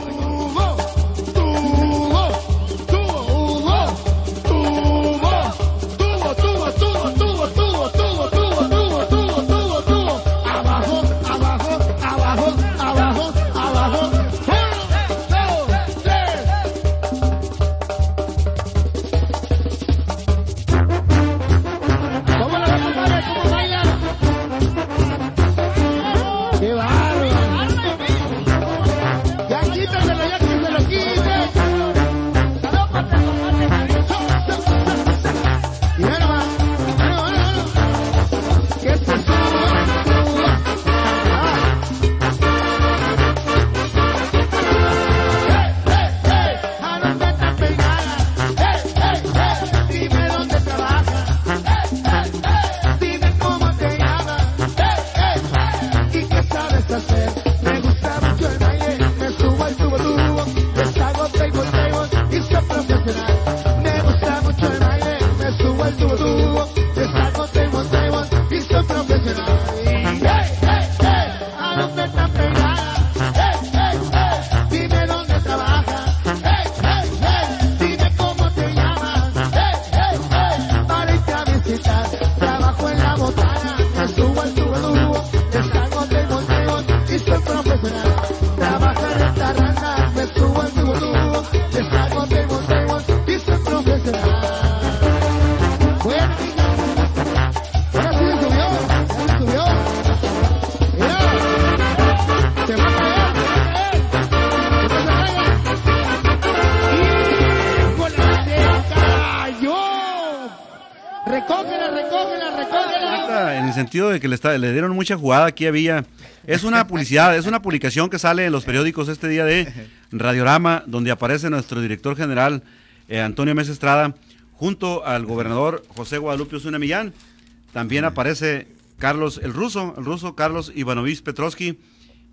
sentido de que le, le dieron mucha jugada aquí había Es una publicidad, es una publicación que sale en los periódicos este día de Radiorama, donde aparece nuestro director general, eh, Antonio Mesa Estrada, junto al gobernador José Guadalupe Osuna Millán. También aparece Carlos el ruso, el ruso Carlos Ivanovich Petrovsky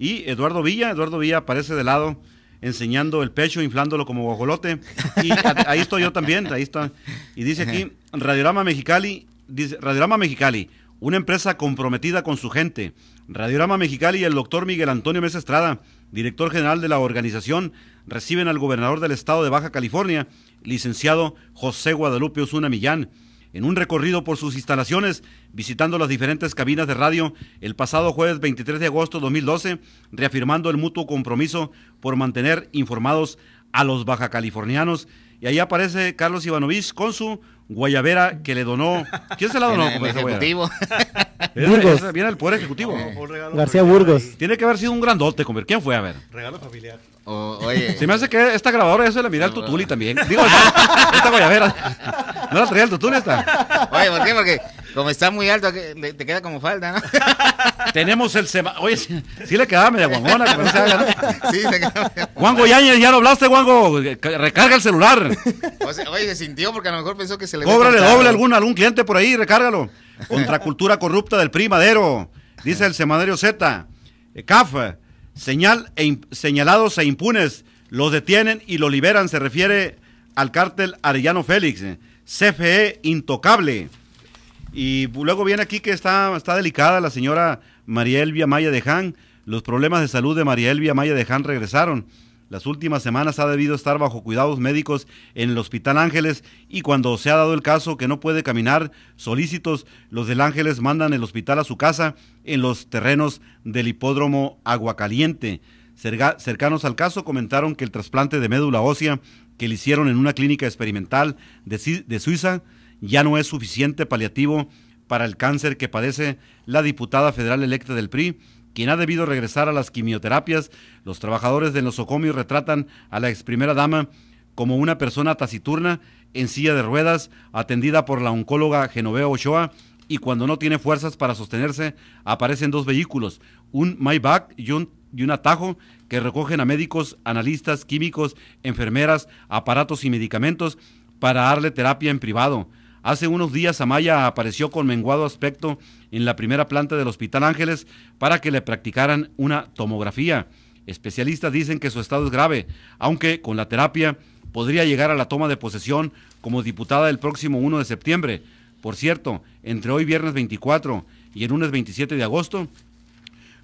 y Eduardo Villa. Eduardo Villa aparece de lado enseñando el pecho, inflándolo como guajolote. Y ahí estoy yo también, ahí está. Y dice aquí, Radiorama Mexicali, dice, Radiorama Mexicali, una empresa comprometida con su gente. Radiorama Mexicali y el doctor Miguel Antonio Mesa Estrada, director general de la organización, reciben al gobernador del estado de Baja California, licenciado José Guadalupe Osuna Millán, en un recorrido por sus instalaciones, visitando las diferentes cabinas de radio el pasado jueves 23 de agosto de 2012, reafirmando el mutuo compromiso por mantener informados a los bajacalifornianos. Y ahí aparece Carlos Ivanovich con su guayabera que le donó. ¿Quién se la donó? El, ejecutivo. Burgos. viene el Poder Ejecutivo. Eh, García Burgos. Tiene que haber sido un grandote, comer. ¿Quién fue? A ver. Regalo familiar. oye. Se me hace que esta grabadora se la mira el Tutuli también. Digo, esta guayabera. ¿No la traía el Tutuli esta? Oye, ¿por qué? Porque como está muy alto, te queda como falda, ¿no? Tenemos el semanario. Oye, sí, le quedaba media guangona. Que Sí, ya, no hablaste, Guango. Recarga el celular. oye, se sintió porque a lo mejor pensó que se le... Cóbrale doble algún, algún cliente por ahí, recárgalo. Contra cultura corrupta del primadero. Dice el semanario Z. Eh, CAF, señal e señalados e impunes. Los detienen y lo liberan, se refiere al cártel Arellano Félix. CFE intocable. Y luego viene aquí que está, está delicada la señora María Elvia Maya de Han. Los problemas de salud de María Elvia Maya de Han regresaron. Las últimas semanas ha debido estar bajo cuidados médicos en el Hospital Ángeles y cuando se ha dado el caso que no puede caminar, solícitos, los del Ángeles mandan el hospital a su casa en los terrenos del hipódromo Aguacaliente. cercanos al caso comentaron que el trasplante de médula ósea que le hicieron en una clínica experimental de Suiza ya no es suficiente paliativo para el cáncer que padece la diputada federal electa del PRI, quien ha debido regresar a las quimioterapias. Los trabajadores del nosocomio retratan a la ex primera dama como una persona taciturna en silla de ruedas, atendida por la oncóloga Genoveva Ochoa, y cuando no tiene fuerzas para sostenerse, aparecen dos vehículos, un Maybach y y un atajo que recogen a médicos, analistas, químicos, enfermeras, aparatos y medicamentos para darle terapia en privado. Hace unos días Amaya apareció con menguado aspecto en la primera planta del Hospital Ángeles para que le practicaran una tomografía. Especialistas dicen que su estado es grave, aunque con la terapia podría llegar a la toma de posesión como diputada el próximo 1 de septiembre. Por cierto, entre hoy viernes 24 y el lunes 27 de agosto,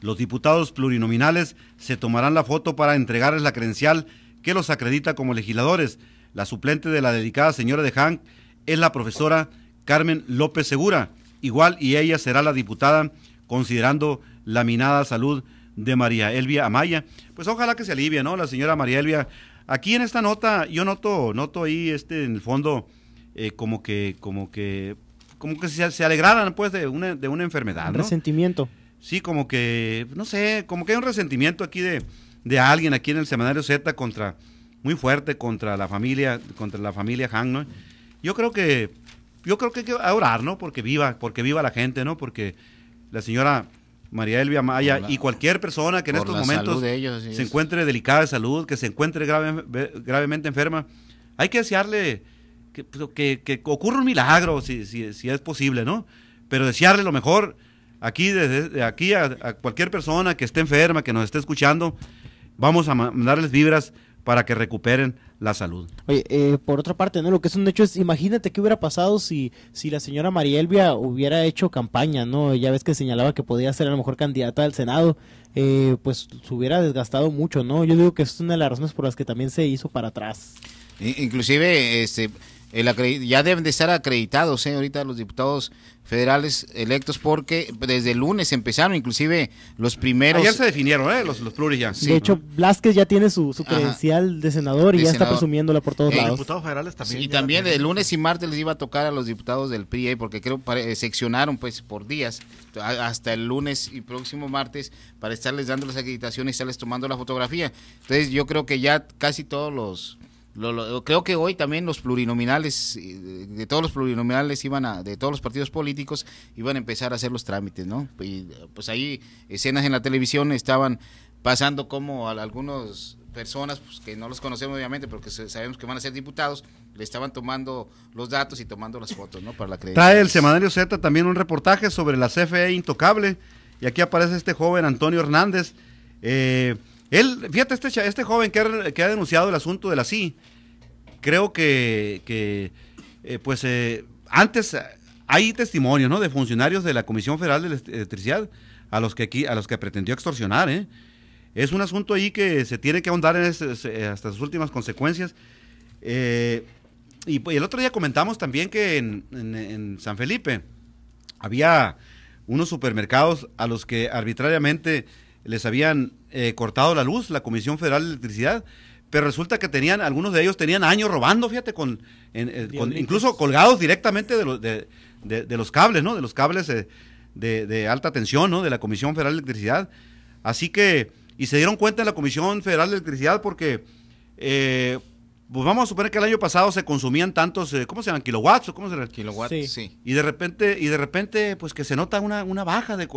los diputados plurinominales se tomarán la foto para entregarles la credencial que los acredita como legisladores. La suplente de la dedicada señora de Hank es la profesora Carmen López Segura, igual y ella será la diputada considerando la minada salud de María Elvia Amaya. Pues ojalá que se alivie, ¿no? La señora María Elvia. Aquí en esta nota yo noto, noto ahí este en el fondo eh, como que, como que, como que se, alegraran pues de una, de una enfermedad. Un Resentimiento. Sí, como que, no sé, como que hay un resentimiento aquí de, de alguien aquí en el semanario Z contra, muy fuerte contra la familia, contra la familia Hang, ¿no? yo creo que yo creo que hay que orar, ¿no? Porque viva, porque viva la gente, ¿no? Porque la señora María Elvia Maya y cualquier persona que en estos momentos se encuentre delicada de salud, que se encuentre gravemente enferma, hay que desearle que, pues, que, ocurra un milagro, si, si, es posible, ¿no? Pero desearle lo mejor aquí, desde aquí a, a cualquier persona que esté enferma, que nos esté escuchando, vamos a mandarles vibras para que recuperen la salud. Oye, eh, por otra parte, ¿no? Lo que es un hecho es, imagínate qué hubiera pasado si, si la señora María Elvia hubiera hecho campaña, ¿no? Ya ves que señalaba que podía ser a lo mejor candidata al Senado, eh, pues se hubiera desgastado mucho, ¿no? Yo digo que es una de las razones por las que también se hizo para atrás. Inclusive, este, ya deben de estar acreditados ¿eh? ahorita los diputados federales electos porque desde el lunes empezaron inclusive los primeros. Ayer se definieron ¿eh? los, los pluris ya. De hecho, Blasquez ya tiene su, su credencial de senador y ya está presumiéndola por todos eh, lados. Diputados federales también. y también el lunes y martes les iba a tocar a los diputados del PRI eh, porque creo que eh, seccionaron pues por días hasta el lunes y próximo martes para estarles dando las acreditaciones y estarles tomando la fotografía. Entonces yo creo que ya casi todos los creo que hoy también los plurinominales, eh, de todos los plurinominales iban de todos los partidos políticos, iban a empezar a hacer los trámites, ¿no? Y pues ahí escenas en la televisión estaban pasando como a algunos personas pues, que no los conocemos obviamente, pero que sabemos que van a ser diputados, le estaban tomando los datos y tomando las fotos, ¿no? Para la creencia. Trae el semanario Z también un reportaje sobre la CFE intocable y aquí aparece este joven Antonio Hernández. Eh, él, fíjate, este, este joven que ha, denunciado el asunto de la CI, creo que, eh, pues eh, antes hay testimonios ¿no? de funcionarios de la Comisión Federal de Electricidad a los que, a los que pretendió extorsionar. ¿eh? Es un asunto ahí que se tiene que ahondar este, hasta sus últimas consecuencias. Pues, y, el otro día comentamos también que en, San Felipe había unos supermercados a los que arbitrariamente les habían eh, cortado la luz, la Comisión Federal de Electricidad, pero resulta que tenían, algunos de ellos tenían años robando, fíjate, con, eh, incluso colgados directamente de, de, los cables, ¿no? De los cables eh, de, alta tensión, ¿no? De la Comisión Federal de Electricidad. Así que, y se dieron cuenta en la Comisión Federal de Electricidad porque, pues vamos a suponer que el año pasado se consumían tantos, ¿cómo se llaman? ¿Kilowatts cómo se llaman? Kilowatts, Y de repente, y de repente, pues que se nota una, una baja de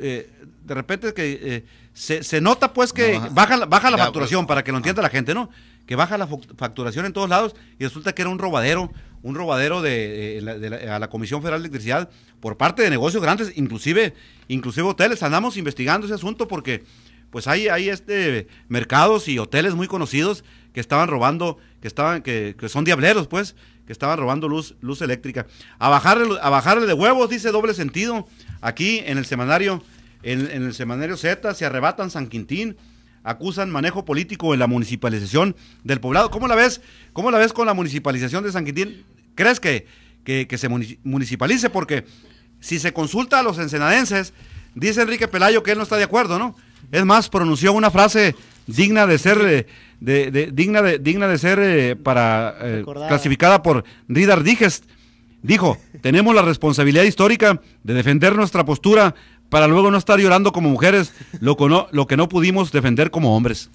eh, de repente que eh, se, nota pues que baja, la, baja la pues. facturación, para que lo entienda ah. la gente, ¿no? Que baja la facturación en todos lados y resulta que era un robadero, un robadero de, eh, a la Comisión Federal de Electricidad por parte de negocios grandes, inclusive, inclusive hoteles. Andamos investigando ese asunto porque pues hay, hay este mercados y hoteles muy conocidos que estaban robando, que estaban, que, son diableros, pues, que estaban robando luz, luz eléctrica. A bajarle, a bajarle de huevos, dice doble sentido. Aquí en el semanario, en, el semanario Z, se arrebatan San Quintín, acusan manejo político en la municipalización del poblado. ¿Cómo la ves? ¿Cómo la ves con la municipalización de San Quintín? ¿Crees que, que, que se municipalice? Porque si se consulta a los ensenadenses, dice Enrique Pelayo que él no está de acuerdo, ¿no? Es más, pronunció una frase digna de ser eh, de, de, digna de digna de ser eh, para eh, clasificada por Reader Digest. Dijo, tenemos la responsabilidad histórica de defender nuestra postura para luego no estar llorando como mujeres lo que no, lo que no pudimos defender como hombres.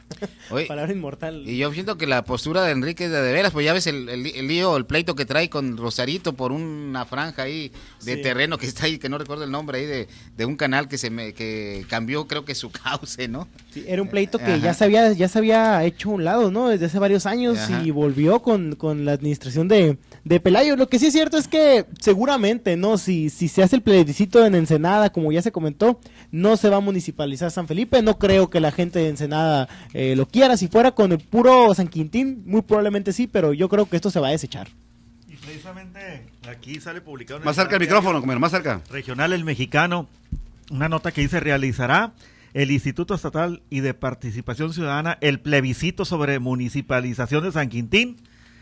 Palabra inmortal. Y yo siento que la postura de Enrique de, de veras, pues ya ves el, lío, el pleito que trae con Rosarito por una franja ahí de terreno que está ahí, que no recuerdo el nombre ahí, de, un canal que se que cambió creo que su cauce, ¿no? Sí, era un pleito que ya se, había, ya se hecho un lado, ¿no? Desde hace varios años y volvió con, la administración de, Pelayo. Lo que sí es cierto es que seguramente, ¿no? Si, si se hace el plebiscito en Ensenada, como ya se comentó, no se va a municipalizar San Felipe, no creo que la gente de Ensenada eh, lo quiera, si fuera con el puro San Quintín, muy probablemente sí, pero yo creo que esto se va a desechar. Y precisamente aquí sale publicado... Más cerca el micrófono, más cerca. Regional El Mexicano, una nota que dice, realizará el Instituto Estatal y de Participación Ciudadana el plebiscito sobre municipalización de San Quintín.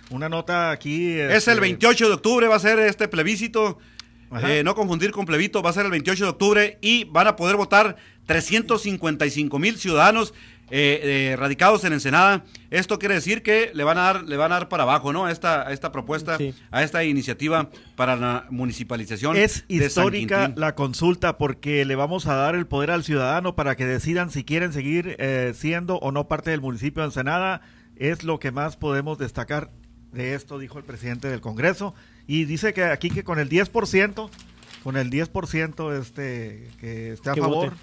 Una nota aquí. Es, es el 28 este, de octubre, va a ser este plebiscito eh, no confundir con plebito, va a ser el 28 de octubre y van a poder votar 355 mil ciudadanos eh, eh, radicados en Ensenada. Esto quiere decir que le van a dar, le van a dar para abajo, ¿no? A esta, esta propuesta, a esta iniciativa para la municipalización. Es histórica la consulta porque le vamos a dar el poder al ciudadano para que decidan si quieren seguir siendo o no parte del municipio de Ensenada. Es lo que más podemos destacar de esto, dijo el presidente del Congreso. Y dice que aquí que con el 10%, con el 10% este, que esté a favor.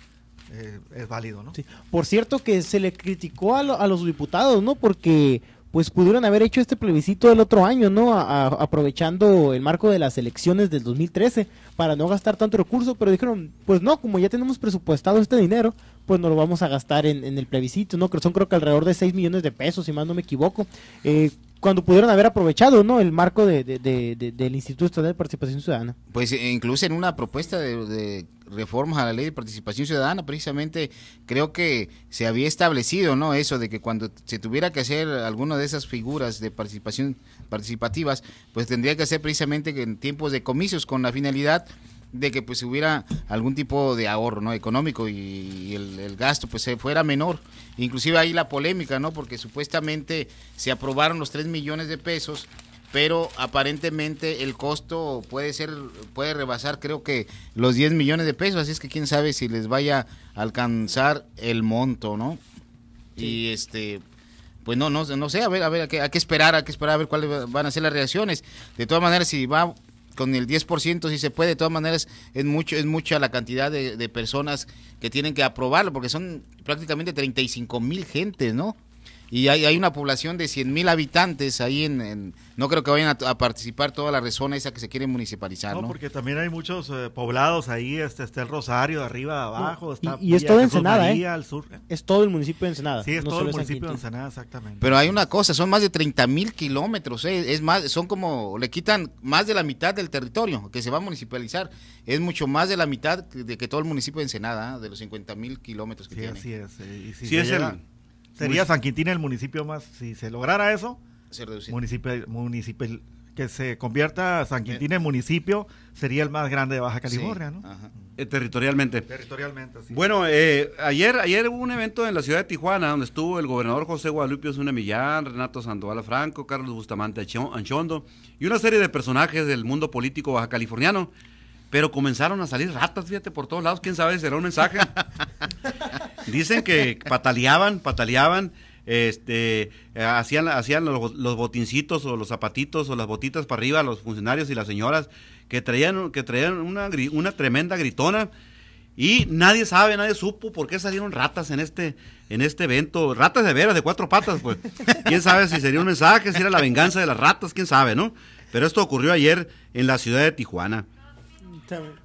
Eh, es válido, ¿no? Sí. Por cierto que se le criticó a, los diputados, ¿no? Porque pues pudieron haber hecho este plebiscito el otro año, ¿no? aprovechando el marco de las elecciones del 2013 para no gastar tanto recurso, pero dijeron, pues no, como ya tenemos presupuestado este dinero, pues no lo vamos a gastar en, el plebiscito, ¿no? Que son creo que alrededor de 6 millones de pesos, si más no me equivoco. Eh, cuando pudieron haber aprovechado no el marco de, del Instituto de Participación Ciudadana. Pues eh, incluso en una propuesta de, reformas a la ley de participación ciudadana, precisamente creo que se había establecido no eso de que cuando se tuviera que hacer alguna de esas figuras de participación participativas, pues tendría que ser precisamente en tiempos de comicios con la finalidad de que pues hubiera algún tipo de ahorro no económico y, el, gasto pues se fuera menor inclusive ahí la polémica no porque supuestamente se aprobaron los 3 millones de pesos pero aparentemente el costo puede ser puede rebasar creo que los 10 millones de pesos así es que quién sabe si les vaya a alcanzar el monto no y este pues no, no, no sé, a ver, a ver, qué, a qué esperar, a qué esperar, a ver cuáles van a ser las reacciones. De todas maneras, si va con el 10% si se puede, de todas maneras es mucho es mucha la cantidad de, de personas que tienen que aprobarlo, porque son prácticamente 35 mil gente, ¿no? y hay, una población de 100.000 mil habitantes ahí en, No creo que vayan a, participar toda la zona esa que se quiere municipalizar. No, ¿no? porque también hay muchos eh, poblados ahí, este, está el Rosario, de arriba, abajo, está... Y, y es todo Ensenada, ¿eh? Es todo el municipio de Ensenada. Sí, es todo el municipio de Ensenada, exactamente. Pero hay una cosa, son más de 30.000 mil kilómetros, eh, es más, son como, le quitan más de la mitad del territorio que se va a municipalizar, es mucho más de la mitad de que todo el municipio de Ensenada, ¿eh? de los 50.000 mil kilómetros que tiene. Sí, así es. sí, es el Sería San Quintín el municipio más, si se lograra eso, que se convierta San Quintín eh. en municipio, sería el más grande de Baja California, ¿no? Eh, territorialmente. Territorialmente, Bueno, eh, ayer, ayer hubo un evento en la ciudad de Tijuana donde estuvo el gobernador José Guadalupe Osuna Millán, Renato Sandoval Franco, Carlos Bustamante Anchondo y una serie de personajes del mundo político baja californiano pero comenzaron a salir ratas, fíjate, por todos lados. ¿Quién sabe? si ¿Será un mensaje? Dicen que pataleaban, pataleaban, este, hacían, hacían los, botincitos o los zapatitos o las botitas para arriba los funcionarios y las señoras que traían, que traían una, una tremenda gritona. Y nadie sabe, nadie supo por qué salieron ratas en este, en este evento. Ratas de veras, de cuatro patas, pues. Quién sabe si sería un mensaje, si era la venganza de las ratas, quién sabe, ¿no? Pero esto ocurrió ayer en la ciudad de Tijuana.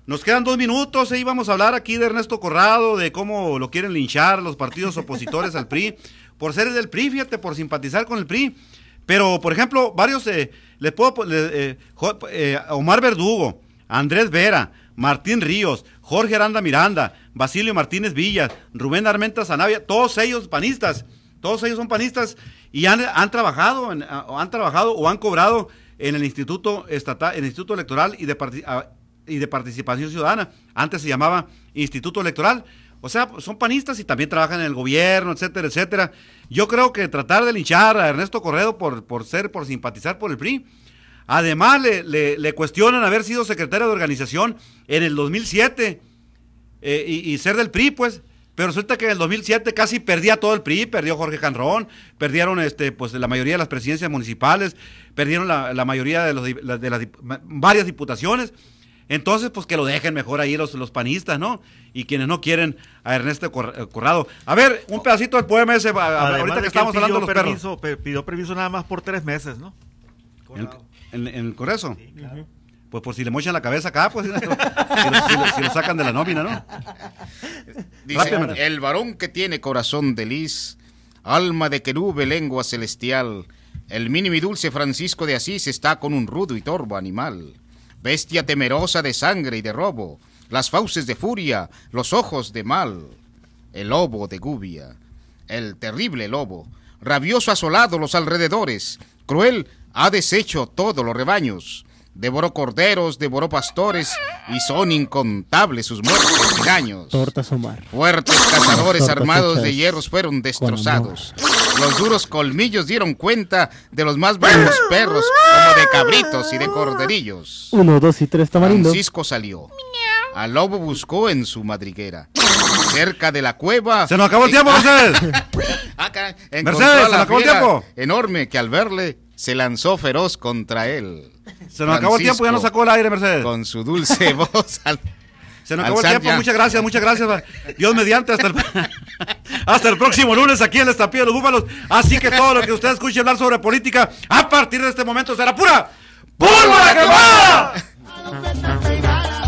Nos quedan dos minutos, y vamos a hablar aquí de Ernesto Corrado, de cómo lo quieren linchar los partidos opositores al PRI, por ser del PRI, fíjate, por simpatizar con el PRI. Pero, por ejemplo, varios, eh, les puedo, eh, eh, Omar Verdugo, Andrés Vera, Martín Ríos, Jorge Aranda Miranda, Basilio Martínez Villas, Rubén Armenta Zanavia, todos ellos panistas, todos ellos son panistas y han, trabajado, han, trabajado o han cobrado en el Instituto Estatal, en el Instituto Electoral y de y de Participación Ciudadana, antes se llamaba Instituto Electoral. O sea, son panistas y también trabajan en el gobierno, etcétera, etcétera. Yo creo que tratar de linchar a Ernesto Corredo por, por ser, por simpatizar por el PRI, Además, le, cuestionan haber sido secretario de organización en el 2007 eh, y, ser del PRI, pues. Pero resulta que en el 2007 casi perdía todo el PRI, perdió Jorge Canrón, perdieron este, pues, la mayoría de las presidencias municipales, perdieron la, mayoría de, de las varias diputaciones. Entonces, pues que lo dejen mejor ahí los, los panistas, ¿no? Y quienes no quieren a Ernesto eh, Corrado. A ver, un pedacito del poema ese, ahorita que, estamos hablando de los perros. Pidió permiso nada más por tres meses, ¿no? ¿En, el Correso? Pues por si le mochan la cabeza acá, pues si, lo, sacan de la nómina, ¿no? Dice, el varón que tiene corazón de lis, alma de querube, lengua celestial, el mínimo y dulce Francisco de Asís está con un rudo y torvo animal bestia temerosa de sangre y de robo, las fauces de furia, los ojos de mal, el lobo de gubia, el terrible lobo, rabioso asolado los alrededores, cruel ha deshecho todos los rebaños, devoró corderos, devoró pastores y son incontables sus muertes y daños. Tortas Omar. Fuertes cazadores armados de hierros fueron destrozados. Los duros colmillos dieron cuenta de los más bravos perros, como de cabritos y de corderillos. Uno, dos y tres tamarindo. Francisco salió. Al lobo buscó en su madriguera. Cerca de la cueva. ¡Se nos acabó el tiempo, Mercedes! Mercedes, se nos acabó el tiempo. Enorme que al verle se lanzó feroz contra él. Se nos acabó el tiempo, ya nos sacó el aire, Mercedes. Con su dulce voz. Se nos acabó el tiempo, muchas gracias, muchas gracias. Dios mediante, hasta el, próximo lunes aquí en la Estampido de los Búfalos. Así que todo lo que usted escuche hablar sobre política a partir de este momento será pura. ¡Pura que va!